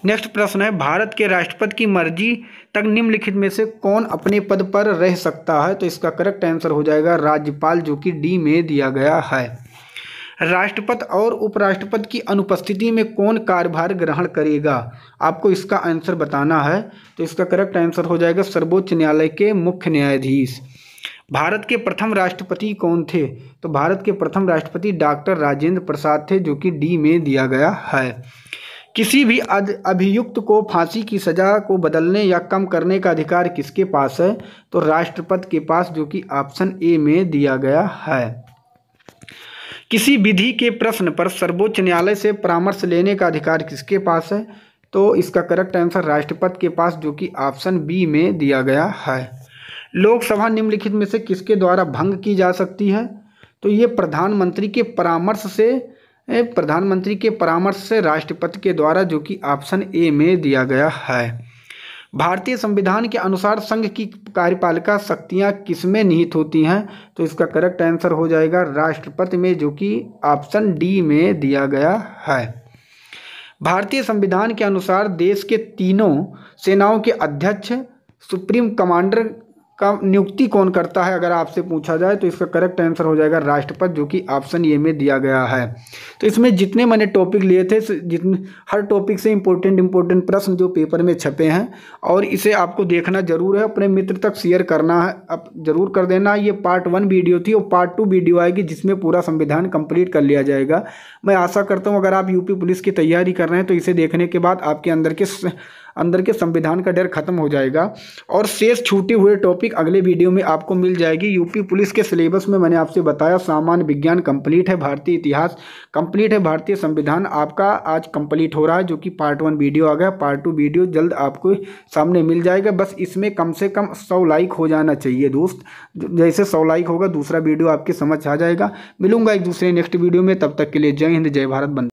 नेक्स्ट प्रश्न है भारत के राष्ट्रपति की मर्जी तक निम्नलिखित में से कौन अपने पद पर रह सकता है तो इसका करेक्ट आंसर हो जाएगा राज्यपाल जो कि डी में दिया गया है राष्ट्रपति और उपराष्ट्रपति की अनुपस्थिति में कौन कार्यभार ग्रहण करेगा आपको इसका आंसर बताना है तो इसका करेक्ट आंसर हो जाएगा सर्वोच्च न्यायालय के मुख्य न्यायाधीश भारत के प्रथम राष्ट्रपति कौन थे तो भारत के प्रथम राष्ट्रपति डॉक्टर राजेंद्र प्रसाद थे जो कि डी में दिया गया है किसी भी अभियुक्त को फांसी की सज़ा को बदलने या कम करने का अधिकार किसके पास है तो राष्ट्रपति के पास जो कि ऑप्शन ए में दिया गया है किसी विधि के प्रश्न पर सर्वोच्च न्यायालय से परामर्श लेने का अधिकार किसके पास है तो इसका करेक्ट आंसर राष्ट्रपति के पास जो कि ऑप्शन बी में दिया गया है लोकसभा निम्नलिखित में से किसके द्वारा भंग की जा सकती है तो ये प्रधानमंत्री के परामर्श से प्रधानमंत्री के परामर्श से राष्ट्रपति के द्वारा जो कि ऑप्शन ए में दिया गया है भारतीय संविधान के अनुसार संघ की कार्यपालिका शक्तियाँ किसमें निहित होती हैं तो इसका करेक्ट आंसर हो जाएगा राष्ट्रपति में जो कि ऑप्शन डी में दिया गया है भारतीय संविधान के अनुसार देश के तीनों सेनाओं के अध्यक्ष सुप्रीम कमांडर का नियुक्ति कौन करता है अगर आपसे पूछा जाए तो इसका करेक्ट आंसर हो जाएगा राष्ट्रपति जो कि ऑप्शन ए में दिया गया है तो इसमें जितने मैंने टॉपिक लिए थे जितने हर टॉपिक से इम्पोर्टेंट इम्पोर्टेंट प्रश्न जो पेपर में छपे हैं और इसे आपको देखना जरूर है अपने मित्र तक शेयर करना है आप जरूर कर देना ये पार्ट वन वीडियो थी और पार्ट टू वीडियो आएगी जिसमें पूरा संविधान कम्प्लीट कर लिया जाएगा मैं आशा करता हूँ अगर आप यूपी पुलिस की तैयारी कर रहे हैं तो इसे देखने के बाद आपके अंदर के अंदर के संविधान का डर खत्म हो जाएगा और शेष छूटे हुए टॉपिक अगले वीडियो में आपको मिल जाएगी यूपी पुलिस के सिलेबस में मैंने आपसे बताया सामान्य विज्ञान कंप्लीट है भारतीय इतिहास कंप्लीट है भारतीय संविधान आपका आज कंप्लीट हो रहा है जो कि पार्ट वन वीडियो आ गया पार्ट टू वीडियो जल्द आपको सामने मिल जाएगा बस इसमें कम से कम सौ लाइक हो जाना चाहिए दोस्त जैसे सौ लाइक होगा दूसरा वीडियो आपके समझ आ जाएगा मिलूंगा एक दूसरे नेक्स्ट वीडियो में तब तक के लिए जय हिंद जय भारत